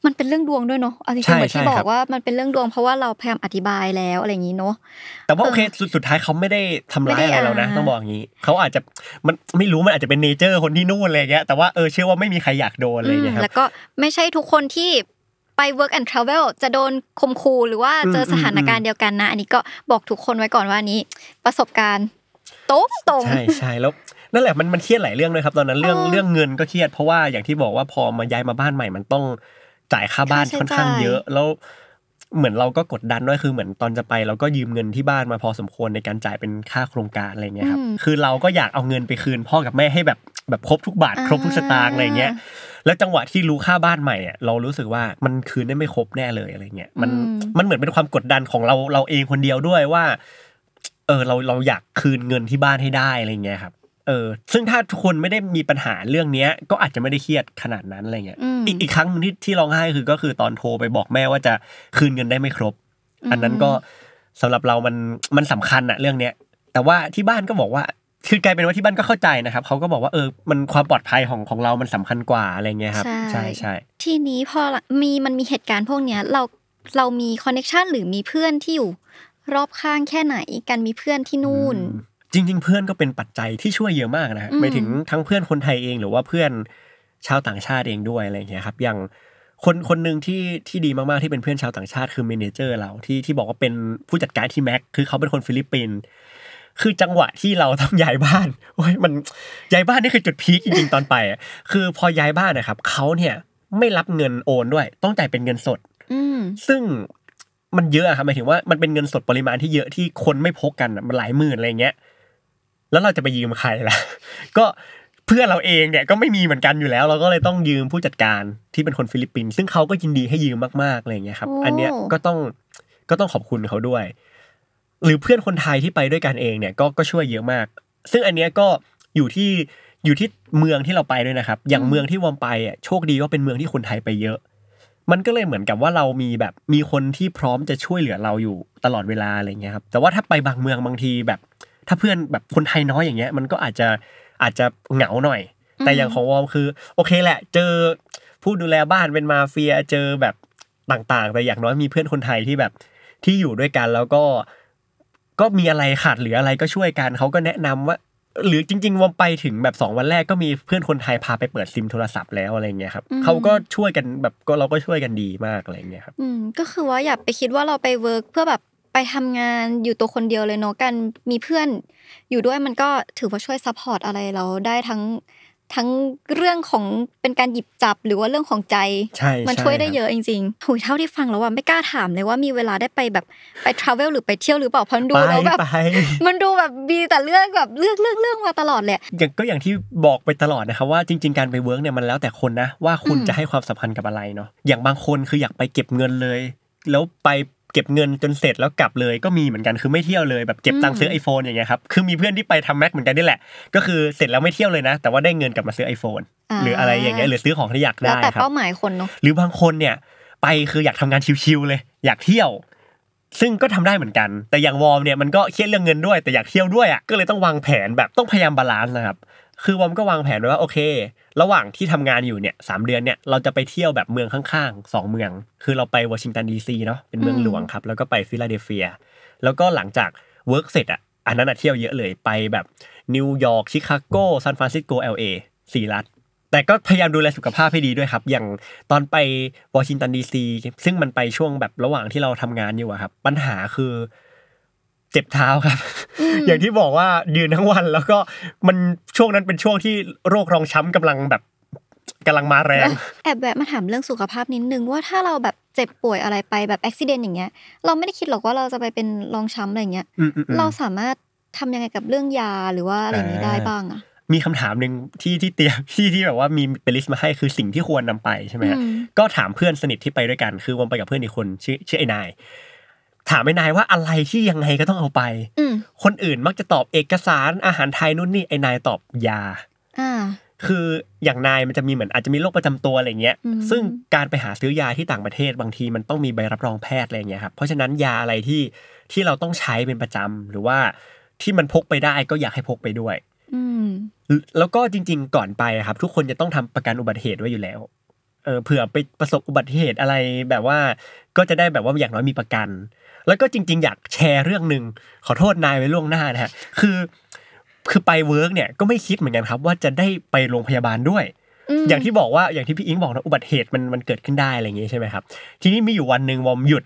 Speaker 2: มันเป็นเรื่องดวงด้วยเนาะอันนี้ๆเหมือนที่บอกว่ามันเป็นเรื่องดวงเพราะว่าเราพยายามอธิบายแล้วอะไรอย่างนี
Speaker 1: ้เนาะแต่ว่าโอเคสุดสุดท้ายเขาไม่ได้ทำร้ายอะไรเรานะต้องบอกอย่างนี้เขาอาจจะมันไม่รู้มันอาจจะเป็นเนเจอร์คนที่นู่นอะไรเงี้ยแต่ว่าเออเชื่อว่าไม่มีใครอยากโดนอะไรเงี้ยครับแล้ว
Speaker 2: ก็ไม่ใช่ทุกคนที่ไป work and travel จะโดนคมคูหรือว่าเจอสถานการณ์เดียวกันนะ อันนี้ก็บอกทุกคนไว้ก่อนว่านี้ ประสบการณ์ตรงตรงใช่ใช
Speaker 1: ่แล้ว นั่นแหละมันมันเครียดหลายเรื่องเลยครับ ตอนนั้นเรื่องเรื่องเงินก็เครียดเพราะว่าอย่างที่บอกว่าพอมาย้ายมาบ้านใหม่มันต้องจ่ายค่าบ้านค่อนข้างเยอะ แล้ว เหมือนเราก็กดดันด้วยคือเหมือนตอนจะไป เราก็ยืมเงินที่บ้านมาพอสมควรในการจ่ายเป็นค่าโครงการอะไรเงี้ยครับ คือเราก็อยากเอาเงินไปคืน พ่อกับแม่ให้แบบแบบครบทุกบาท ครบทุกสตางค์อะไรเงี้ยแล้วจังหวะที่รู้ค่าบ้านใหม่อ่ะเรารู้สึกว่ามันคืนได้ไม่ครบแน่เลยอะไรเงี้ยมันมันเหมือนเป็นความกดดันของเราเราเองคนเดียวด้วยว่า เออเราเราอยากคืนเงินที่บ้านให้ได้อะไรเงี้ยครับเออซึ่งถ้าคนไม่ได้มีปัญหาเรื่องเนี้ย ก็อาจจะไม่ได้เครียดขนาดนั้นอะไรเงี้ย อีกอีกครั้งที่ที่ร้องไห้คือก็คือตอนโทรไปบอกแม่ว่าจะคืนเงินได้ไม่ครบ อันนั้นก็สำหรับเรามันมันสำคัญอะเรื่องเนี้ย แต่ว่าที่บ้านก็บอกว่าคือกลายเป็นว่าที่บ้านก็เข้าใจนะครับเขาก็บอกว่าเออมันความปลอดภัยของของเรา มันสำคัญกว่าอะไรเงี้ยครับ ใช่ใช่
Speaker 2: ทีนี้พอมีมันมีเหตุการณ์พวกเนี้ย เราเรามีคอนเน็ชันหรือมีเพื่อนที่อยู่รอบข้างแค่ไหนกันมีเพื่อนที่นู่น
Speaker 1: จริง ๆ เพื่อนก็เป็นปัจจัยที่ช่วยเยอะมากนะไม่ถึงทั้งเพื่อนคนไทยเองหรือว่าเพื่อนชาวต่างชาติเองด้วยอะไรอย่างเงี้ยครับอย่างคนคนหนึ่งที่ที่ดีมากๆที่เป็นเพื่อนชาวต่างชาติ คือเมนเจอร์เราที่ที่บอกว่าเป็นผู้จัดการที่แม็กคือเขาเป็นคนฟิลิปปินส์คือจังหวะที่เราต้องย้ายบ้านโอ้ยมันย้ายบ้านนี่คือจุดพีคจริงๆตอนไปคือพอย้ายบ้านนะครับเขาเนี่ยไม่รับเงินโอนด้วย ต้องจ่ายเป็นเงินสดซึ่งมันเยอะครับหมายถึงว่ามันเป็นเงินสดปริมาณที่เยอะที่คนไม่พกกันมันหลายหมื่นอะไรเงี้ยแล้วเราจะไปยืมใครล่ะ ก็เพื่อนเราเองเนี่ย ก็ไม่มีเหมือนกันอยู่แล้ว เราก็เลยต้องยืมผู้จัดการที่เป็นคนฟิลิปปินส์ซึ่งเขาก็ยินดีให้ยืมมากๆอะไรเงี้ยครับอันเนี้ยก็ต้องก็ต้องขอบคุณเขาด้วย หรือเพื่อนคนไทยที่ไปด้วยกันเองเนี่ยก็ก็ช่วยเยอะมาก ซึ่งอันเนี้ยก็อยู่ที่อยู่ที่เมืองที่เราไปด้วยนะครับ อย่างเมืองที่วอมไปอ่ะโชคดีว่าเป็นเมืองที่คนไทยไปเยอะ มันก็เลยเหมือนกับว่าเรามีแบบมีคนที่พร้อมจะช่วยเหลือเราอยู่ตลอดเวลาอะไรเงี้ยครับแต่ว่าถ้าไปบางเมืองบางทีแบบถ้าเพื่อนแบบคนไทยน้อยอย่างเงี้ย มันก็อาจจะอาจจะเหงาหน่อย แต่อย่างของวอมคือ โอเคแหละ เจอผู้ดูแลบ้านเป็นมาเฟียเจอแบบต่างๆแต่อย่างน้อยมีเพื่อนคนไทยที่แบบที่อยู่ด้วยกันแล้วก็ ก็มีอะไรขาดหรืออะไรก็ช่วยกันเขาก็แนะนำว่าหรือจริง ๆวอมไปถึงแบบสองวันแรกก็มีเพื่อนคนไทยพาไปเปิดซิมโทรศัพท์แล้วอะไรเงี้ยครับเขาก็ช่วยกันแบบก็เราก็ช่วยกันดีมากอะไรเงี้ยครับ
Speaker 2: อืมก็คือว่าอย่าไปคิดว่าเราไปเวิร์กเพื่อแบบไปทำงานอยู่ตัวคนเดียวเลยเนาะกันมีเพื่อนอยู่ด้วยมันก็ถือว่าช่วยซัพพอร์ตอะไรเราได้ทั้งทั้งเรื่องของเป็นการหยิบจับหรือว่าเรื่องของใจใมันช่วยได้เยอะจริงๆหุยเท่าที่ฟังแล้วว่าไม่กล้าถามเลยว่ามีเวลาได้ไปแบบไปทราเวลหรือไปเที่ยวหรือเปล่าเพราะดูแล้วแบบมันดูแบบมีแต่เรื่องแบบเรื่องเรื่องเรื่องมาตลอดเลย
Speaker 1: ก็อย่างที่บอกไปตลอดนะครับว่าจริง ๆการไปเวิร์กเนี่ยมันแล้วแต่คนนะว่าคุณจะให้ความสัมพันธ์กับอะไรเนาะอย่างบางคนคืออยากไปเก็บเงินเลย แล้วไปเก็บเงินจนเสร็จแล้วกลับเลยก็มีเหมือนกันคือไม่เที่ยวเลย แบบเก็บตังค์ซื้อ iPhone อย่างเงี้ยครับคือมีเพื่อนที่ไปทำแม็กเหมือนกันนี่แหละ ก็คือเสร็จแล้วไม่เที่ยวเลยนะ แต่ว่าได้เงินกลับมาซื้อ iPhone หรืออะไรอย่างเงี้ยหรือซื้อของที่อยากได้ครับแต่เป้าหมายคนเนาะหรือบางคนเนี่ย ไปคืออยากทำงานชิวๆเลย อยากเที่ยว ซึ่งก็ทำได้เหมือนกัน แต่อย่างวอมเนี่ยมันก็เครียดเรื่องเงินด้วยแต่อยากเที่ยวด้วยอ่ะก็เลยต้องวางแผนแบบต้องพยายามบาลานซ์นะครับคือวอมก็วางแผนไว้ว่าโอเคระหว่างที่ทำงานอยู่เนี่ยสามเดือนเนี่ยเราจะไปเที่ยวแบบเมืองข้างๆสองเมือง คือเราไปวอชิงตันดีซีเนาะเป็นเมืองหลวงครับ แล้วก็ไปฟิลาเดลเฟีย แล้วก็หลังจากเวิร์กเสร็จอ่ะอันนั้นอ่ะเที่ยวเยอะเลย ไปแบบนิวยอร์กชิคาโกซานฟรานซิสโกเอลเอสี่รัฐ แต่ก็พยายามดูแลสุขภาพให้ดีด้วยครับ อย่างตอนไปวอชิงตันดีซีซึ่งมันไปช่วงแบบระหว่างที่เราทำงานอยู่ครับปัญหาคือเจ็บเท้าครับ อย่างที่บอกว่ายืนทั้งวัน แล้วก็มันช่วงนั้นเป็นช่วงที่โรครองช้ำกำลังแบบกำลังมาแรง
Speaker 2: แอบแวะมาถามเรื่องสุขภาพนิดนึงว่าถ้าเราแบบเจ็บป่วยอะไรไปแบบอุบิเหตุอย่างเงี้ยเราไม่ได้คิดหรอกว่าเราจะไปเป็นรองช้ำอะไรเงี้ยเราสามารถทำยังไงกับเรื่องยาหรือว่าอะไรนี้ได้บ้างอะ
Speaker 1: มีคำถามหนึ่งที่ที่เตรียมที่ที่แบบว่ามีเป็นลิสต์มาให้คือสิ่งที่ควรนำไปใช่ไหมก็ถามเพื่อนสนิทที่ไปด้วยกันคือวันไปกับเพื่อนอีกคนชื่อชื่อไอ้นายถามไอ้นายว่าอะไรที่ยังไงก็ต้องเอาไปคนอื่นมักจะตอบเอกสารอาหารไทยนู่นนี่ไอ้นายตอบยาคืออย่างนายมันจะมีเหมือนอาจจะมีโรคประจำตัวอะไรเงี้ย ซึ่งการไปหาซื้อยาที่ต่างประเทศบางทีมันต้องมีใบรับรองแพทย์อะไรเงี้ยครับ เพราะฉะนั้นยาอะไรที่ที่เราต้องใช้เป็นประจำหรือว่าที่มันพกไปได้ก็อยากให้พกไปด้วยแล้วก็จริงๆก่อนไปครับ ทุกคนจะต้องทำประกันอุบัติเหตุไว้อยู่แล้ว เออเผื่อไปประสบอุบัติเหตุอะไรแบบว่า ก็จะได้แบบว่าอย่างน้อยมีประกันแล้วก็จริงๆ อยากแชร์เรื่องหนึ่งขอโทษนายไว้ล่วงหน้านะฮะ คือคือไปเวิร์กเนี่ยก็ไม่คิดเหมือนกันครับ ว่าจะได้ไปโรงพยาบาลด้วย อย่างที่บอกว่าอย่างที่พี่อิงบอกนะอุบัติเหตุมันมันเกิดขึ้นได้อะไรอย่างงี้ใช่ไหมครับ ทีนี้มีอยู่วันหนึ่งวอมหยุด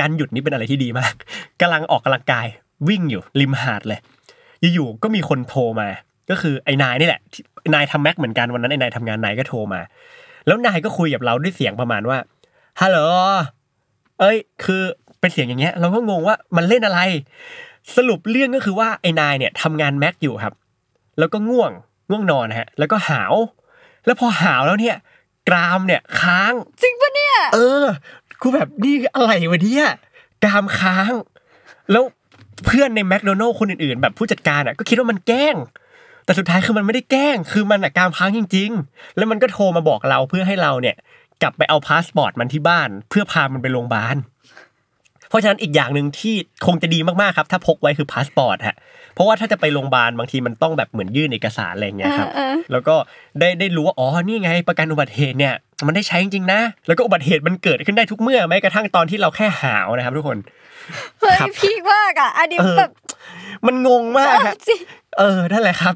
Speaker 1: การหยุดนี่เป็นอะไรที่ดีมาก กำลังออกกำลังกายวิ่งอยู่ริมหาดเลยอยู่ๆก็มีคนโทรมาก็คือไอ้นายนี่แหละนายทำแม็กเหมือนกันวันนั้นไอ้นายทำงานนายก็โทรมา แล้วนายก็คุยกับเราด้วยเสียงประมาณว่าฮัลโหลเอ้ยคือเป็นเสียงอย่างเงี้ยเราก็งงว่ามันเล่นอะไร สรุปเรื่องก็คือว่าไอ้นายเนี่ยทำงานแม็กอยู่ครับ แล้วก็ง่วงง่วงนอนฮะแล้วก็หาวแล้วพอหาวแล้วเนี่ยกรามเนี่ยค้างจริงปะเนี่ยเออกูแบบนี่อะไรวะเนี่ยกรามค้าง แล้วเพื่อนในแมคโดนัลล์คนอื่นๆ แบบผู้จัดการอ่ะก็คิดว่ามันแกล้ง แต่สุดท้ายคือมันไม่ได้แกล้งคือมันอ่ะกรามค้างจริง ๆ แล้วมันก็โทรมาบอกเราเพื่อให้เราเนี่ย กลับไปเอาพาสปอร์ตมันที่บ้าน เพื่อพามันไปโรงพยาบาลเพราะฉะนั้นอีกอย่างหนึ่งที่คงจะดีมากๆครับถ้าพกไว้คือพาสปอร์ตฮะเพราะว่าถ้าจะไปโรงพยาบาลบางทีมันต้องแบบเหมือนยื่นเอกสารอะไรเงี้ยครับแล้วก็ได้ได้รู้ว่าอ๋อนี่ไง ประกันอุบัติเหตุเนี่ยมันได้ใช้จริงๆนะแล้วก็อุบัติเหตุมันเกิดขึ้นได้ทุกเมื่อแม้กระทั่งตอนที่เราแค่หาวนะครับ ทุกคนเฮ้ยพีกมากอ่ะอันนี้แบบมันงงมากเออนั่นแหละครับ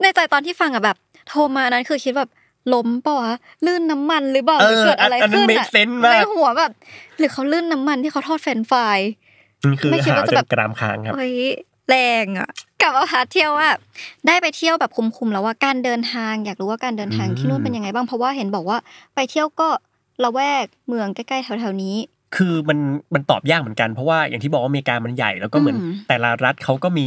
Speaker 1: ในใจ
Speaker 2: ตอนที่ฟังอ่ะแบบ โทรมานั้นคือคิดแบบล้มปะวะลื่นน้ำมันหรือเปล่าหรือเกิดอะไรขึ้นอะในหัวแบบหรือเขาลื่นน้ำมันที่เขาทอดแฟนไฟ
Speaker 1: ไม่คิดว่าจะแบบกรามค้างครับเฮ้ย
Speaker 2: แรงอ่ะกลับมาหาเที่ยวอ่ะได้ไปเที่ยวแบบคุมๆแล้วว่าการเดินทางอยากรู้ว่าการเดินทางที่นู่นเป็นยังไงบ้างเพราะว่าเห็นบอกว่า ไปเที่ยวก็ละแวกเมืองใกล้ๆแถวๆนี้
Speaker 1: คือมันมันตอบยากเหมือนกันเพราะว่าอย่างที่บอกว่าอเมริกามันใหญ่แล้วก็เหมือนแต่ละรัฐเขาก็มี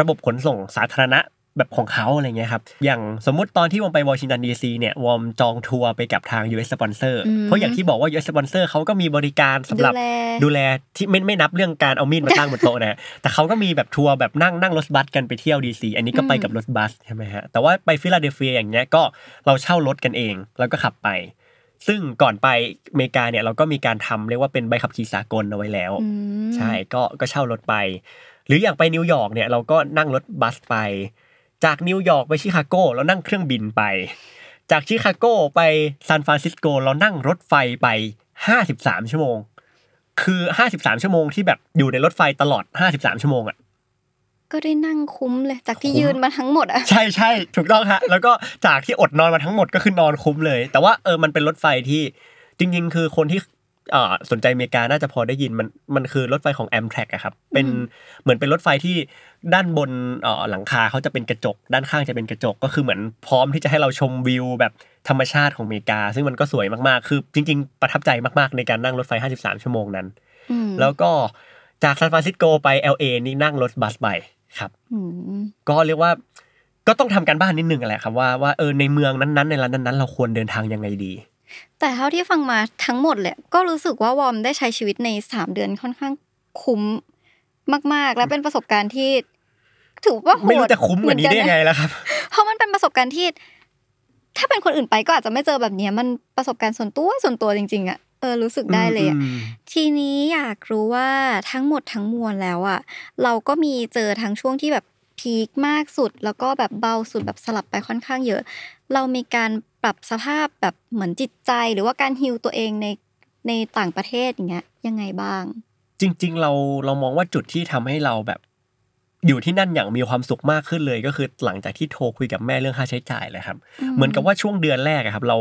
Speaker 1: ระบบขนส่งสาธารณะแบบของเขาอะไรเงี้ยครับ อย่างสมมติตอนที่วอมไปวอชิงตันดีซีเนี่ยวอมจองทัวร์ไปกับทาง US Sponsor เพราะอย่างที่บอกว่า US Sponsor เขาก็มีบริการสำหรับดูแลที่ไม่ไม่นับเรื่องการเอามีดมาตั้งบนโต๊ะนะแต่เขาก็มีแบบทัวร์แบบนั่งนั่งรถบัสกันไปเที่ยวดีซีอันนี้ก็ไปกับรถบัสใช่ไหมฮะแต่ว่าไปฟิลาเดลเฟียอย่างเงี้ยก็เราเช่ารถกันเอง แล้วก็ขับไป ซึ่งก่อนไปอเมริกาเนี่ยเราก็มีการทำเรียกว่าเป็นใบขับขี่สากลเอาไว้แล้ว ใช่ก็ก็เช่ารถไป หรืออย่างไปนิวยอร์กเนี่ยเราก็นั่งรถบัสไปจากนิวยอร์กไปชิคาโกเรานั่งเครื่องบินไป จากชิคาโกไปซานฟรานซิสโกเรานั่งรถไฟไปห้าสิบามชั่วโมง คือห้าสิบามชั่วโมงที่แบบอยู่ในรถไฟตลอดห้าสิบามชั่วโมงอะ
Speaker 2: ก็ได้นั่งคุ้มเลย จากที่ยืนมาทั้งหมดอะ
Speaker 1: ใช่ใช่ถูกต้องฮะแล้วก็จากที่อดนอนมาทั้งหมดก็คือนอนคุ้มเลย แต่ว่าเออมันเป็นรถไฟที่จริงๆคือคนที่สนใจอเมริกาน่าจะพอได้ยินมันมันคือรถไฟของ a m t r a ็อะครับเป็นเหมือนเป็นรถไฟที่ด้านบนหลังคาเขาจะเป็นกระจก ด้านข้างจะเป็นกระจก ก็คือเหมือนพร้อมที่จะให้เราชมวิวแบบธรรมชาติของอเมริกาซึ่งมันก็สวยมากๆ คือจริง ๆประทับใจมากๆในการนั่งรถไฟ 53 ชั่วโมงนั้นแล้วก็จากซานฟรานซิสโกไป LA นี่นั่งรถบัสไปครับก็เรียกว่า ก็ต้องทำการบ้านนิดนึงแหละครับว่าว่าเออในเมืองนั้นๆในร้านนั้น ๆ เราควรเดินทางยังไงดี
Speaker 2: แต่เท่าที่ฟังมาทั้งหมดเลยก็รู้สึกว่าวอมได้ใช้ชีวิตในสามเดือนค่อนข้างคุ้มมากๆ และเป็นประสบการณ์ที่ถือว่าโหดไม่รู้จะคุ้มหมือนี้ได้ไงแล้วครับ เพราะมันเป็นประสบการณ์ที่ ถ้าเป็นคนอื่นไปก็อาจจะไม่เจอแบบนี้มันประสบการณ์ส่วนตัวส่วนตัวจริง ๆอะเออรู้สึกได้เลยทีนี้อยากรู้ว่าทั้งหมดทั้งมวลแล้วอะเราก็มีเจอทั้งช่วงที่แบบพีคมากสุด แล้วก็แบบเบาสุดแบบสลับไปค่อนข้างเยอะ เรามีการปรับสภาพแบบเหมือนจิตใจหรือว่าการฮิวตัวเองในในต่างประเทศ อย่างเงี้ยยังไงบ้าง
Speaker 1: จริงๆ เราเรามองว่าจุดที่ทำให้เราแบบ อยู่ที่นั่นอย่างมีความสุขมากขึ้นเลย ก็คือหลังจากที่โทรคุยกับแม่เรื่องค่าใช้จ่ายเลยครับเหมือนกับว่าช่วงเดือนแรกครับเรา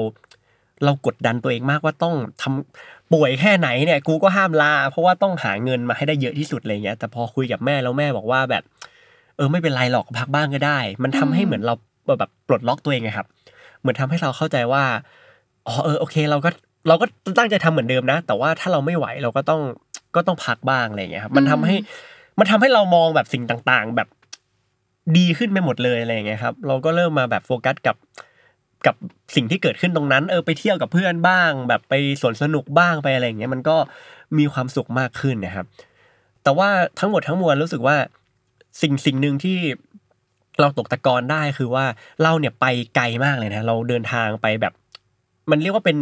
Speaker 1: เรากดดันตัวเองมากว่าต้องทำป่วยแค่ไหนเนี่ย กูก็ห้ามลาเพราะว่าต้องหาเงินมาให้ได้เยอะที่สุดอะไรเงี้ยแต่พอคุยกับแม่แล้วแม่บอกว่าแบบเออไม่เป็นไรหรอกพักบ้างก็ได้ มันทำให้เหมือนเราแบบปลดล็อกตัวเองครับเหมือนทำให้เราเข้าใจว่า อ๋อ เออ โอเค เราก็ เราก็ตั้งใจทำเหมือนเดิมนะ แต่ว่าถ้าเราไม่ไหวเราก็ต้อง ก็ต้องพักบ้างอะไรเงี้ยครับ มันทำให้ มันทำให้เรามองแบบสิ่งต่างๆ แบบดีขึ้นไปหมดเลยอะไรเงี้ยครับ เราก็เริ่มมาแบบโฟกัสกับกับสิ่งที่เกิดขึ้นตรงนั้น เออ ไปเที่ยวกับเพื่อนบ้าง แบบไปสวนสนุกบ้างไปอะไรเงี้ย มันก็มีความสุขมากขึ้นนะครับ แต่ว่าทั้งหมดทั้งมวลรู้สึกว่าสิ่งสิ่งหนึ่งที่เราตกตะกอนได้คือว่าเราเนี่ยไปไกลมากเลยนะเราเดินทางไปแบบ มันเรียกว่าเป็น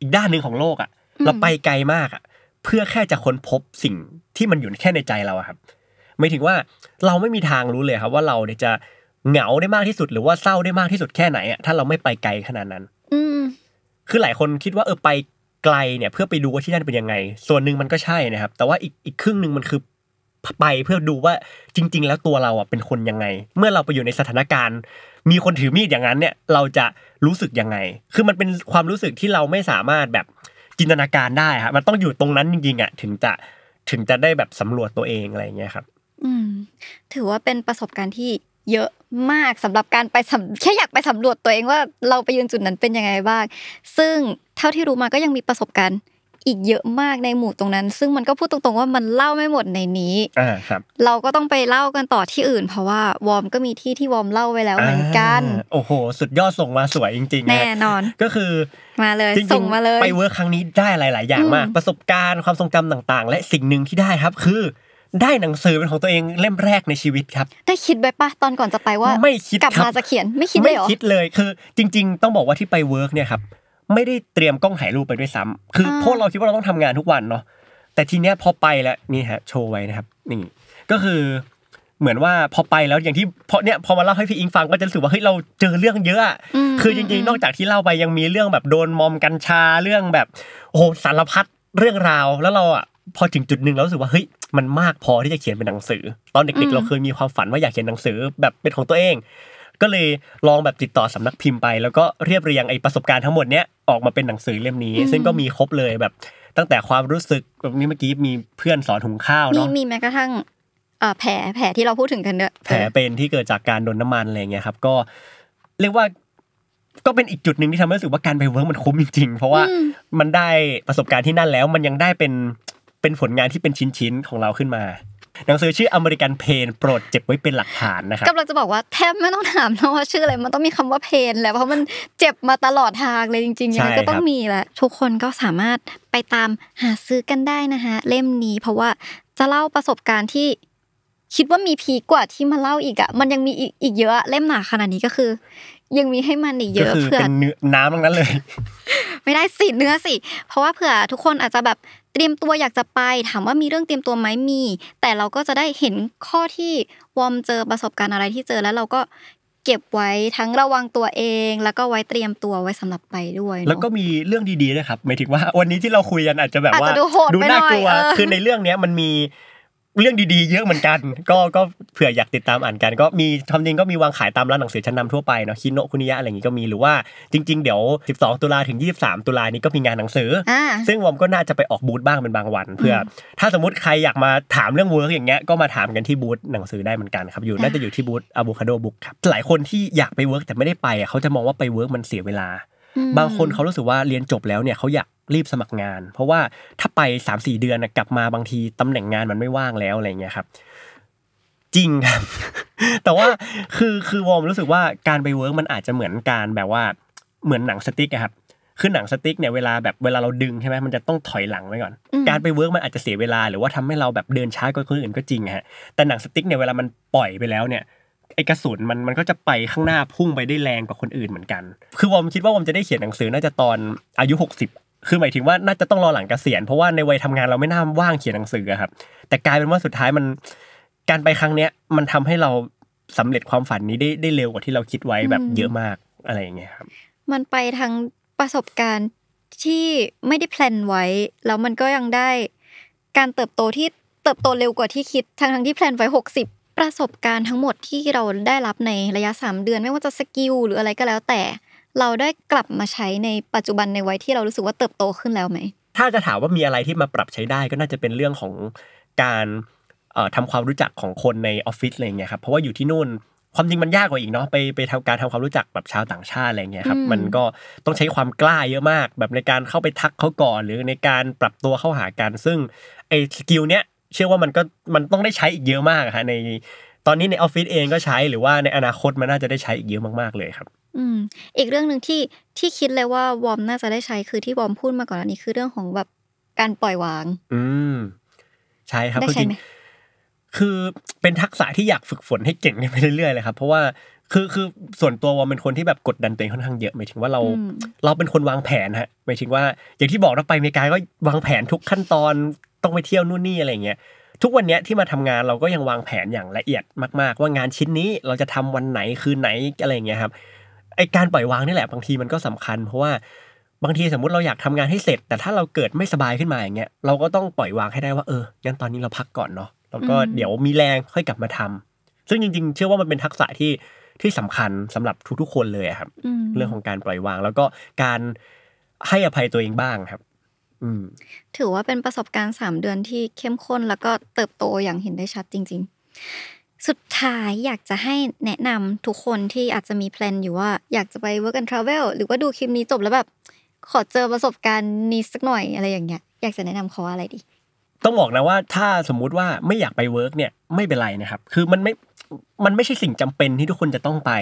Speaker 1: อีกด้านหนึ่งของโลกอ่ะ เราไปไกลมากอ่ะ เพื่อแค่จะค้นพบสิ่งที่มันอยู่แค่ในใจเราครับไม่ถึงว่าเราไม่มีทางรู้เลย ครับ ว่าเราเนี่ยจะเหงาได้มากที่สุดหรือว่าเศร้าได้มากที่สุดแค่ไหนอ่ะถ้าเราไม่ไปไกลขนาดนั้น อืคือหลายคนคิดว่า เออไปไกลเนี่ยเพื่อไปดูว่าที่นั่นเป็นยังไง ส่วนหนึ่งมันก็ใช่นะครับ แต่ว่าอีกอีกครึ่งหนึ่งมันคือไปเพื่อดูว่าจริงๆ แล้วตัวเราอ่ะเป็นคนยังไง เมื่อเราไปอยู่ในสถานการณ์ มีคนถือมีดอย่างนั้นเนี่ย เราจะรู้สึกยังไง คือมันเป็นความรู้สึกที่เราไม่สามารถแบบจินตนาการได้ครับมันต้องอยู่ตรงนั้นจริงๆอ่ะถึงจะถึงจะได้แบบสำรวจตัวเองอะไรเงี้ยครับ
Speaker 2: อืม ถือว่าเป็นประสบการณ์ที่ เยอะมากสำหรับการไปแค่อยากไปสำรวจตัวเองว่าเราไปยืนจุดนั้นเป็นยังไงบ้างซึ่งเท่าที่รู้มาก็ยังมีประสบการณ์อีกเยอะมากในหมู่ตรงนั้น ซึ่งมันก็พูดตรงๆว่ามันเล่าไม่หมดในนี้อ่าครับ เราก็ต้องไปเล่ากันต่อที่อื่นเพราะว่าวอมก็มีที่ที่วอมเล่าไว้แล้วเหมือนกัน
Speaker 1: โอ้โหสุดยอดส่งมาสวยจริงๆแน่นอนก็คือ
Speaker 2: มาเลยส่งมาเลยไป
Speaker 1: เวิร์คครั้งนี้ได้หลายๆ อย่างมากประสบการณ์ความทรงจำต่างๆ และสิ่งหนึ่งที่ได้ครับคือได้หนังสือเป็นของตัวเองเล่มแรกในชีวิตครับ
Speaker 2: ได้คิดไปปะตอนก่อนจะไปว่าไม่คิดกลับมาจะเขียนไม่คิดเลยไม่คิด
Speaker 1: เลยคือ จริงๆต้องบอกว่าที่ไปเวิร์กเนี่ยครับไม่ได้เตรียมกล้องถ่ายรูปไปด้วยซ้ำ คือพวกเราคิดว่าเราต้องทำงานทุกวันเนาะ แต่ทีเนี้ยพอไปแล้วนี่ฮะโชว์ไว้นะครับ นี่ก็คือเหมือนว่าพอไปแล้วอย่างที่เพราะเนี้ยพอมาเล่าให้พี่อิงฟังก็จะรู้สึกว่าเฮ้ยเราเจอเรื่องเยอะ คือจริงๆ นอกจากที่เล่าไปยังมีเรื่องแบบโดนมอมกัญชาเรื่องแบบโอ้สารพัดเรื่องราว แล้วเราอ่ะพอถึงจุดหนึ่งเราสึกว่าเฮ้ยมันมากพอที่จะเขียนเป็นหนังสือ ตอนเด็กๆเราเคยมีความฝันว่าอยากเขียนหนังสือแบบเป็นของตัวเองก็เลยลองแบบติดต่อสำนักพิมพ์ไป แล้วก็เรียบเรียงไอ้ประสบการณ์ทั้งหมดเนี้ยออกมาเป็นหนังสือเล่มนี้ซึ่งก็มีครบเลยแบบตั้งแต่ความรู้สึกแบบนี้เมื่อกี้มีเพื่อนสอนถุงข้าวเนาะมี
Speaker 2: แม้กระทั่งแผลแผลที่เราพูดถึงกันเนอะแผล
Speaker 1: เป็นที่เกิดจากการโดนน้ามันอะไรเงี้ยครับก็เรียกว่าก็เป็นอีกจุดหนึ่งที่ทำให้รู้สึกว่าการไปเวิร์กมันคุ้มจริงๆเพราะว่ามันได้ประสบการณ์ที่นั่นแล้ว มันยังได้เป็นเป็นผลงานที่เป็นชิ้นๆของเราขึ้นมาหนังสือชื่ออเมริกันเพนโปรดเจ็บไว้เป็นหลักฐานนะครับกำลั
Speaker 2: งจะบอกว่าแทบไม่ต้องถามนะว่าชื่ออะไรมันต้องมีคำว่าเพนแล้วเพราะมันเจ็บมาตลอดทางเลยจริงๆยังไงก็ต้องมีแหละ ทุกคนก็สามารถไปตามหาซื้อกันได้นะคะเล่มนี้เพราะว่าจะเล่าประสบการณ์ที่คิดว่ามีพีกว่าที่มาเล่าอีกอ่ะมันยังมีอีกเยอะเล่มหนาขนาดนี้ก็คือ ยังมีให้มันอีกเยอะเพื่อเป็นน้ำตรงนั้นเลย ไม่ได้สิเนื้อสิ เพราะว่าเผื่อทุกคนอาจจะแบบเตรียมตัวอยากจะไปถามว่ามีเรื่องเตรียมตัวไหมมี แต่เราก็จะได้เห็นข้อที่วอมเจอประสบการณ์อะไรที่เจอแล้วเราก็เก็บไว้ทั้งระวังตัวเองแล้วก็ไว้เตรียมตัวไว้สำหรับไปด้วยแล้วก
Speaker 1: ็มีเรื่องดีๆด้วยครับหมายถึงว่า วันนี้ที่เราคุยกันอาจจะแบบว่าดูน่ากลัวคือในเรื่องเนี้ยมันมีเรื่องดีๆ เยอะเหมือนกัน ก็ก็เผื่ออยากติดตามอ่านกัน ก็มีทำจริงก็มีวางขายตามร้านหนังสือชั้นนาทั่วไปเนาะ คินโนคุนิยะอะไรอย่างงี้ก็มี หรือว่า จริงๆ เดี๋ยว 12 ตุลาถึง 23 ตุลานี้ก็มีงานหนังสือ ซึ่งวอมก็น่าจะไปออกบูธบ้างเป็นบางวันเพื่อ ถ้าสมมติใครอยากมาถามเรื่องเวิร์กอย่างเงี้ยก็มาถามกันที่บูธหนังสือได้เหมือนกันครับ อยู่น่าจะอยู่ที่บูธอะโวคาโดบุ๊กครับหลายคนที่อยากไปเวิร์กแต่ไม่ได้ไปเขาจะมองว่าไปเวิร์กมันเสียเวลา บางคนเขารู้สึกว่าเรียนจบแล้วเนี่ยเขาอยากรีบสมัครงาน เพราะว่าถ้าไป3ามสี่เดือนกลับมาบางทีตำแหน่งงานมันไม่ว่างแล้วอะไรเงี้ยครับจริงครับแต่ว่าคือคือวอมรู้สึกว่าการไปเวิร์กมันอาจจะเหมือนการแบบว่าเหมือนหนังสติ๊กครับคือหนังสติ๊กเนี่ยเวลาแบบเวลาเราดึงใช่ไหมมันจะต้องถอยหลังไว้ก่อน การไปเวิร์กมันอาจจะเสียเวลา หรือว่าทำให้เราแบบเดินช้ากว่าคนอื่นก็จริงฮะแต่หนังสติ๊กเนี่ยเวลามันปล่อยไปแล้วเนี่ยไอกระสุนมันมันก็จะไปข้างหน้าพุ่งไปได้แรงกว่าคนอื่นเหมือนกัน คือวอมคิดว่าวอมจะได้เขียนหนังสือน่าจะตอนอายุ 60คือหมายถึงว่าน่าจะต้องรอหลังเกษียณเพราะว่าในวัยทำงานเราไม่น่าว่างเขียนหนังสือครับ แต่กลายเป็นว่าสุดท้ายมันการไปครั้งเนี้ยมันทำให้เราสำเร็จความฝันนี้ได้ได้เร็วกว่าที่เราคิดไว้แบบเยอะมากอะไรอย่างเงี้ยครับ
Speaker 2: มันไปทางประสบการณ์ที่ไม่ได้แพลนไว้แล้วมันก็ยังได้ การเติบโตที่เติบโตเร็วกว่าที่คิดทั้งทั้งที่แพลนไว้หกสิบประสบการณ์ทั้งหมดที่เราได้รับในระยะาสมเดือน ไม่ว่าจะสกิลหรืออะไรก็แล้วแต่เราได้กลับมาใช้ในปัจจุบันในวัยที่เรารู้สึกว่าเติบโตขึ้นแล้วไหม
Speaker 1: ถ้าจะถามว่ามีอะไรที่มาปรับใช้ได้ก็น่าจะเป็นเรื่องของการทำความรู้จักของคนในออฟฟิศอะไรเงี้ยครับ เพราะว่าอยู่ที่นู่นความจริงมันยากกว่าอีกเนาะไปไปทำการทำความรู้จักแบบชาวต่างชาติอะไรเงี้ยครับมันก็ต้องใช้ความกล้าเยอะมาก แบบในการเข้าไปทักเขาก่อน หรือในการปรับตัวเข้าหากันซึ่งไอ้สกิลเนี้ยเชื่อว่ามันก็มันต้องได้ใช้อีกเยอะมากฮะในตอนนี้ในออฟฟิศเองก็ใช้หรือว่าในอนาคตมันน่าจะได้ใช้อีกเยอะมากๆเลยครับ
Speaker 2: อืมอีกเรื่องหนึ่งที่ที่คิดเลยว่า วอมน่าจะได้ใช้คือที่วอมพูดมาก่อนอันนี้คือเรื่องของแบบการปล่อยวาง
Speaker 1: อืม ใช่ครับได้ใช่ไหมคือเป็นทักษะที่อยากฝึกฝนให้เก่งไปเรื่อยๆเลยครับเพราะว่าคือคือส่วนตัววอมเป็นคนที่แบบกดดันตัวเองค่อนข้างเยอะหมายถึงว่าเรา เราเป็นคนวางแผนฮะหมายถึงว่า อย่างที่บอกเราไปเมกาก็วางแผนทุกขั้นตอนต้องไปเที่ยวนู่นนี่อะไรเงี้ยทุกวันนี้ที่มาทำงานเราก็ยังวางแผนอย่างละเอียดมาก ๆ ว่างานชิ้นนี้เราจะทำวันไหนคืนไหนอะไรเงี้ยครับไอการปล่อยวางนี่แหละบางทีมันก็สำคัญเพราะว่าบางทีสมมติเราอยากทำงานให้เสร็จ แต่ถ้าเราเกิดไม่สบายขึ้นมาอย่างเงี้ยเราก็ต้องปล่อยวางให้ได้ว่าเอองั้นตอนนี้เราพักก่อนเนาะแล้วก็เดี๋ยวมีแรงค่อยกลับมาทำ ซึ่งจริง ๆ เชื่อว่ามันเป็นทักษะที่ที่สำคัญสำหรับทุก ๆ คนเลยครับ เรื่องของการปล่อยวางแล้วก็การให้อภัยตัวเองบ้างครับ
Speaker 2: ถือว่าเป็นประสบการณ์สามเดือนที่เข้มข้น แล้วก็เติบโตอย่างเห็นได้ชัดจริง ๆสุดท้ายอยากจะให้แนะนำทุกคนที่อาจจะมีแพลนอยู่ว่าอยากจะไป work and travel หรือว่าดูคลิปนี้จบแล้วแบบขอเจอประสบการณ์นี้สักหน่อยอะไรอย่างเงี้ยอยากจะแนะนำเขาอะไรดี
Speaker 1: ต้องบอกนะว่าถ้าสมมุติว่าไม่อยากไปเวิร์กเนี่ยไม่เป็นไรนะครับ คือมันไม่มันไม่ใช่สิ่งจำเป็นที่ทุกคนจะต้องไป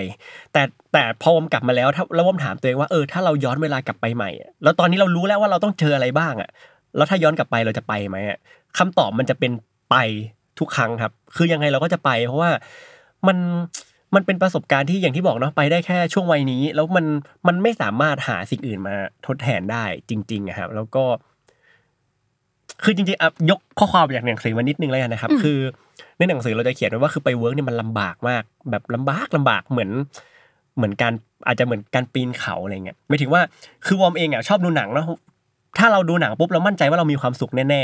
Speaker 1: แต่แต่พอผมกลับมาแล้วถ้าแล้วมถามตัวเองว่าเออถ้าเราย้อนเวลากลับไปใหม่แล้วตอนนี้เรารู้แล้วว่าเราต้องเจออะไรบ้างอ่ะแล้วถ้าย้อนกลับไปเราจะไปไหมอ่ะคำตอบมันจะเป็นไปทุกครั้งครับ คือยังไงเราก็จะไป เพราะว่ามันมันเป็นประสบการณ์ที่อย่างที่บอกเนาะไปได้แค่ช่วงวัยนี้ แล้วมันมันไม่สามารถหาสิ่งอื่นมาทดแทนได้จริงๆครับแล้วก็ คือจริงๆอ่ะยกข้อความจากหนังสือมานิดนึงแล้วกันนะครับคือ ในหนังสือเราจะเขียนไว้ว่าคือไปเวิร์กเนี่ยมันลำบากมาก แบบลำบากลำบากเหมือนเหมือนการอาจจะเหมือนการปีนเขาอะไรเงี้ยไม่ถึงว่าคือวอมเองอ่ะ ชอบดูหนังเนาะถ้าเราดูหนังปุ๊บเรามั่นใจว่าเรามีความสุขแน่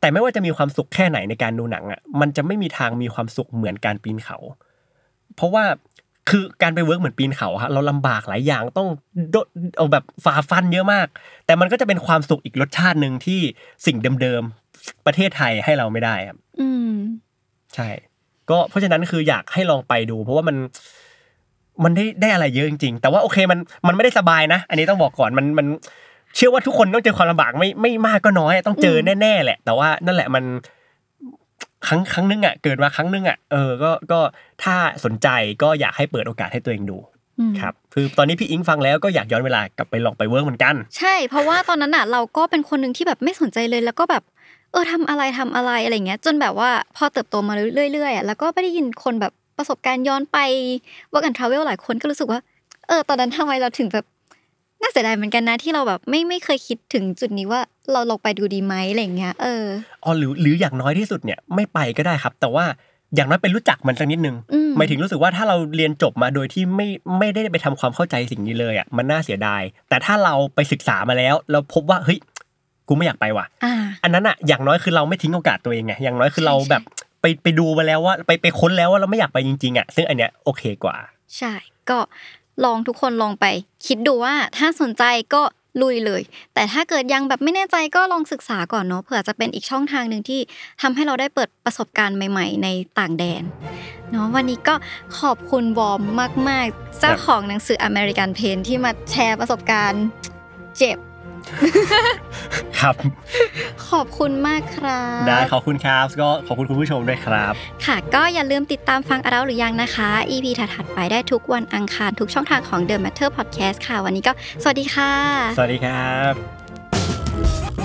Speaker 1: แต่ไม่ว่าจะมีความสุขแค่ไหนในการดูหนังอ่ะ มันจะไม่มีทางมีความสุขเหมือนการปีนเขา เพราะว่าคือการไปเวิร์กเหมือนปีนเขาฮะเราลำบากหลายอย่างต้องเอาแบบฝ่าฟันเยอะมาก แต่มันก็จะเป็นความสุขอีกรสชาติหนึ่งที่สิ่งเดิมๆประเทศไทยให้เราไม่ได้ครับอืม ใช่ ก็เพราะฉะนั้นคืออยากให้ลองไปดู เพราะว่ามันมันได้ได้อะไรเยอะจริงๆแต่ว่าโอเคมันมันไม่ได้สบายนะอันนี้ต้องบอกก่อนมันมันเชื่อว่าทุกคนต้องเจอความลำบากไม่ไม่มากก็น้อยต้องเจอแน่ๆ แหละแต่ว่านั่นแหละมันครั้งครั้งนึงอ่ะเกิดมาครั้งนึงอ่ะเออก็ก็ถ้าสนใจก็อยากให้เปิดโอกาสให้ตัวเองดูครับคือตอนนี้พี่อิงฟังแล้วก็อยากย้อนเวลากลับไปลองไปเวิร์กเหมือนกัน
Speaker 2: ใช่เพราะว่าตอนนั้นอ่ะเราก็เป็นคนหนึ่งที่แบบไม่สนใจเลยแล้วก็แบบ เออทำอะไรทำอะไรอะไรเงี้ย จนแบบว่าพอเติบโตมาเรื่อยๆอ่ะแล้วก็ไม่ได้ยินคนแบบประสบการณ์ย้อนไปว่ากันทราเวลหลายคนก็รู้สึกว่า เออตอนนั้นทำไมเราถึงแบบน่าเสียดายเหมือนกันนะที่เราแบบไม่ไม่เคยคิดถึงจุดนี้ว่าเราลงไปดูดีไหมอะไรเงี้ยเออ
Speaker 1: อ๋อหรือหรืออย่างน้อยที่สุดเนี่ย ไม่ไปก็ได้ครับ แต่ว่าอย่างน้อยเป็นรู้จักมันสักนิดนึงหมายถึงรู้สึกว่าถ้าเราเรียนจบมาโดยที่ไม่ไม่ได้ไปทำความเข้าใจสิ่งนี้เลยอ่ะมันน่าเสียดายแต่ถ้าเราไปศึกษามาแล้วเราพบว่าเฮ้ยกูไม่อยากไปว่ะอันนั้นอ่ะอย่างน้อยคือเราไม่ทิ้งโอกาสตัวเองไงอย่างน้อยคือเราแบบไปไปดูมาแล้วว่า ไปไปค้นแล้วว่าเราไม่อยากไปจริงๆอ่ะ ซึ่งอันเนี้ยโอเคกว่า
Speaker 2: ใช่ก็ลองทุกคนลองไปคิดดูว่าถ้าสนใจก็ลุยเลย แต่ถ้าเกิดยังแบบไม่แน่ใจก็ลองศึกษาก่อนเนาะเผื่อจะเป็นอีกช่องทางหนึ่งที่ทำให้เราได้เปิดประสบการณ์ใหม่ ๆ ในต่างแดนเนาะวันนี้ก็ขอบคุณวอมมากๆเจ้าของหนังสืออเมริกันเพนที่มาแชร์ประสบการณ์เจ็บครับ ขอบคุณมากครับ ได้
Speaker 1: ขอบคุณครับ ก็ขอบคุณคุณผู้ชมด้วยครับ
Speaker 2: ค่ะก็อย่าลืมติดตามฟังเราหรือยังนะคะ EP ถัดๆไปได้ทุกวันอังคารทุกช่องทางของ The Matter Podcast ค่ะ วันนี้ก็สวัสดีค่ะ
Speaker 1: สวัสดีครับ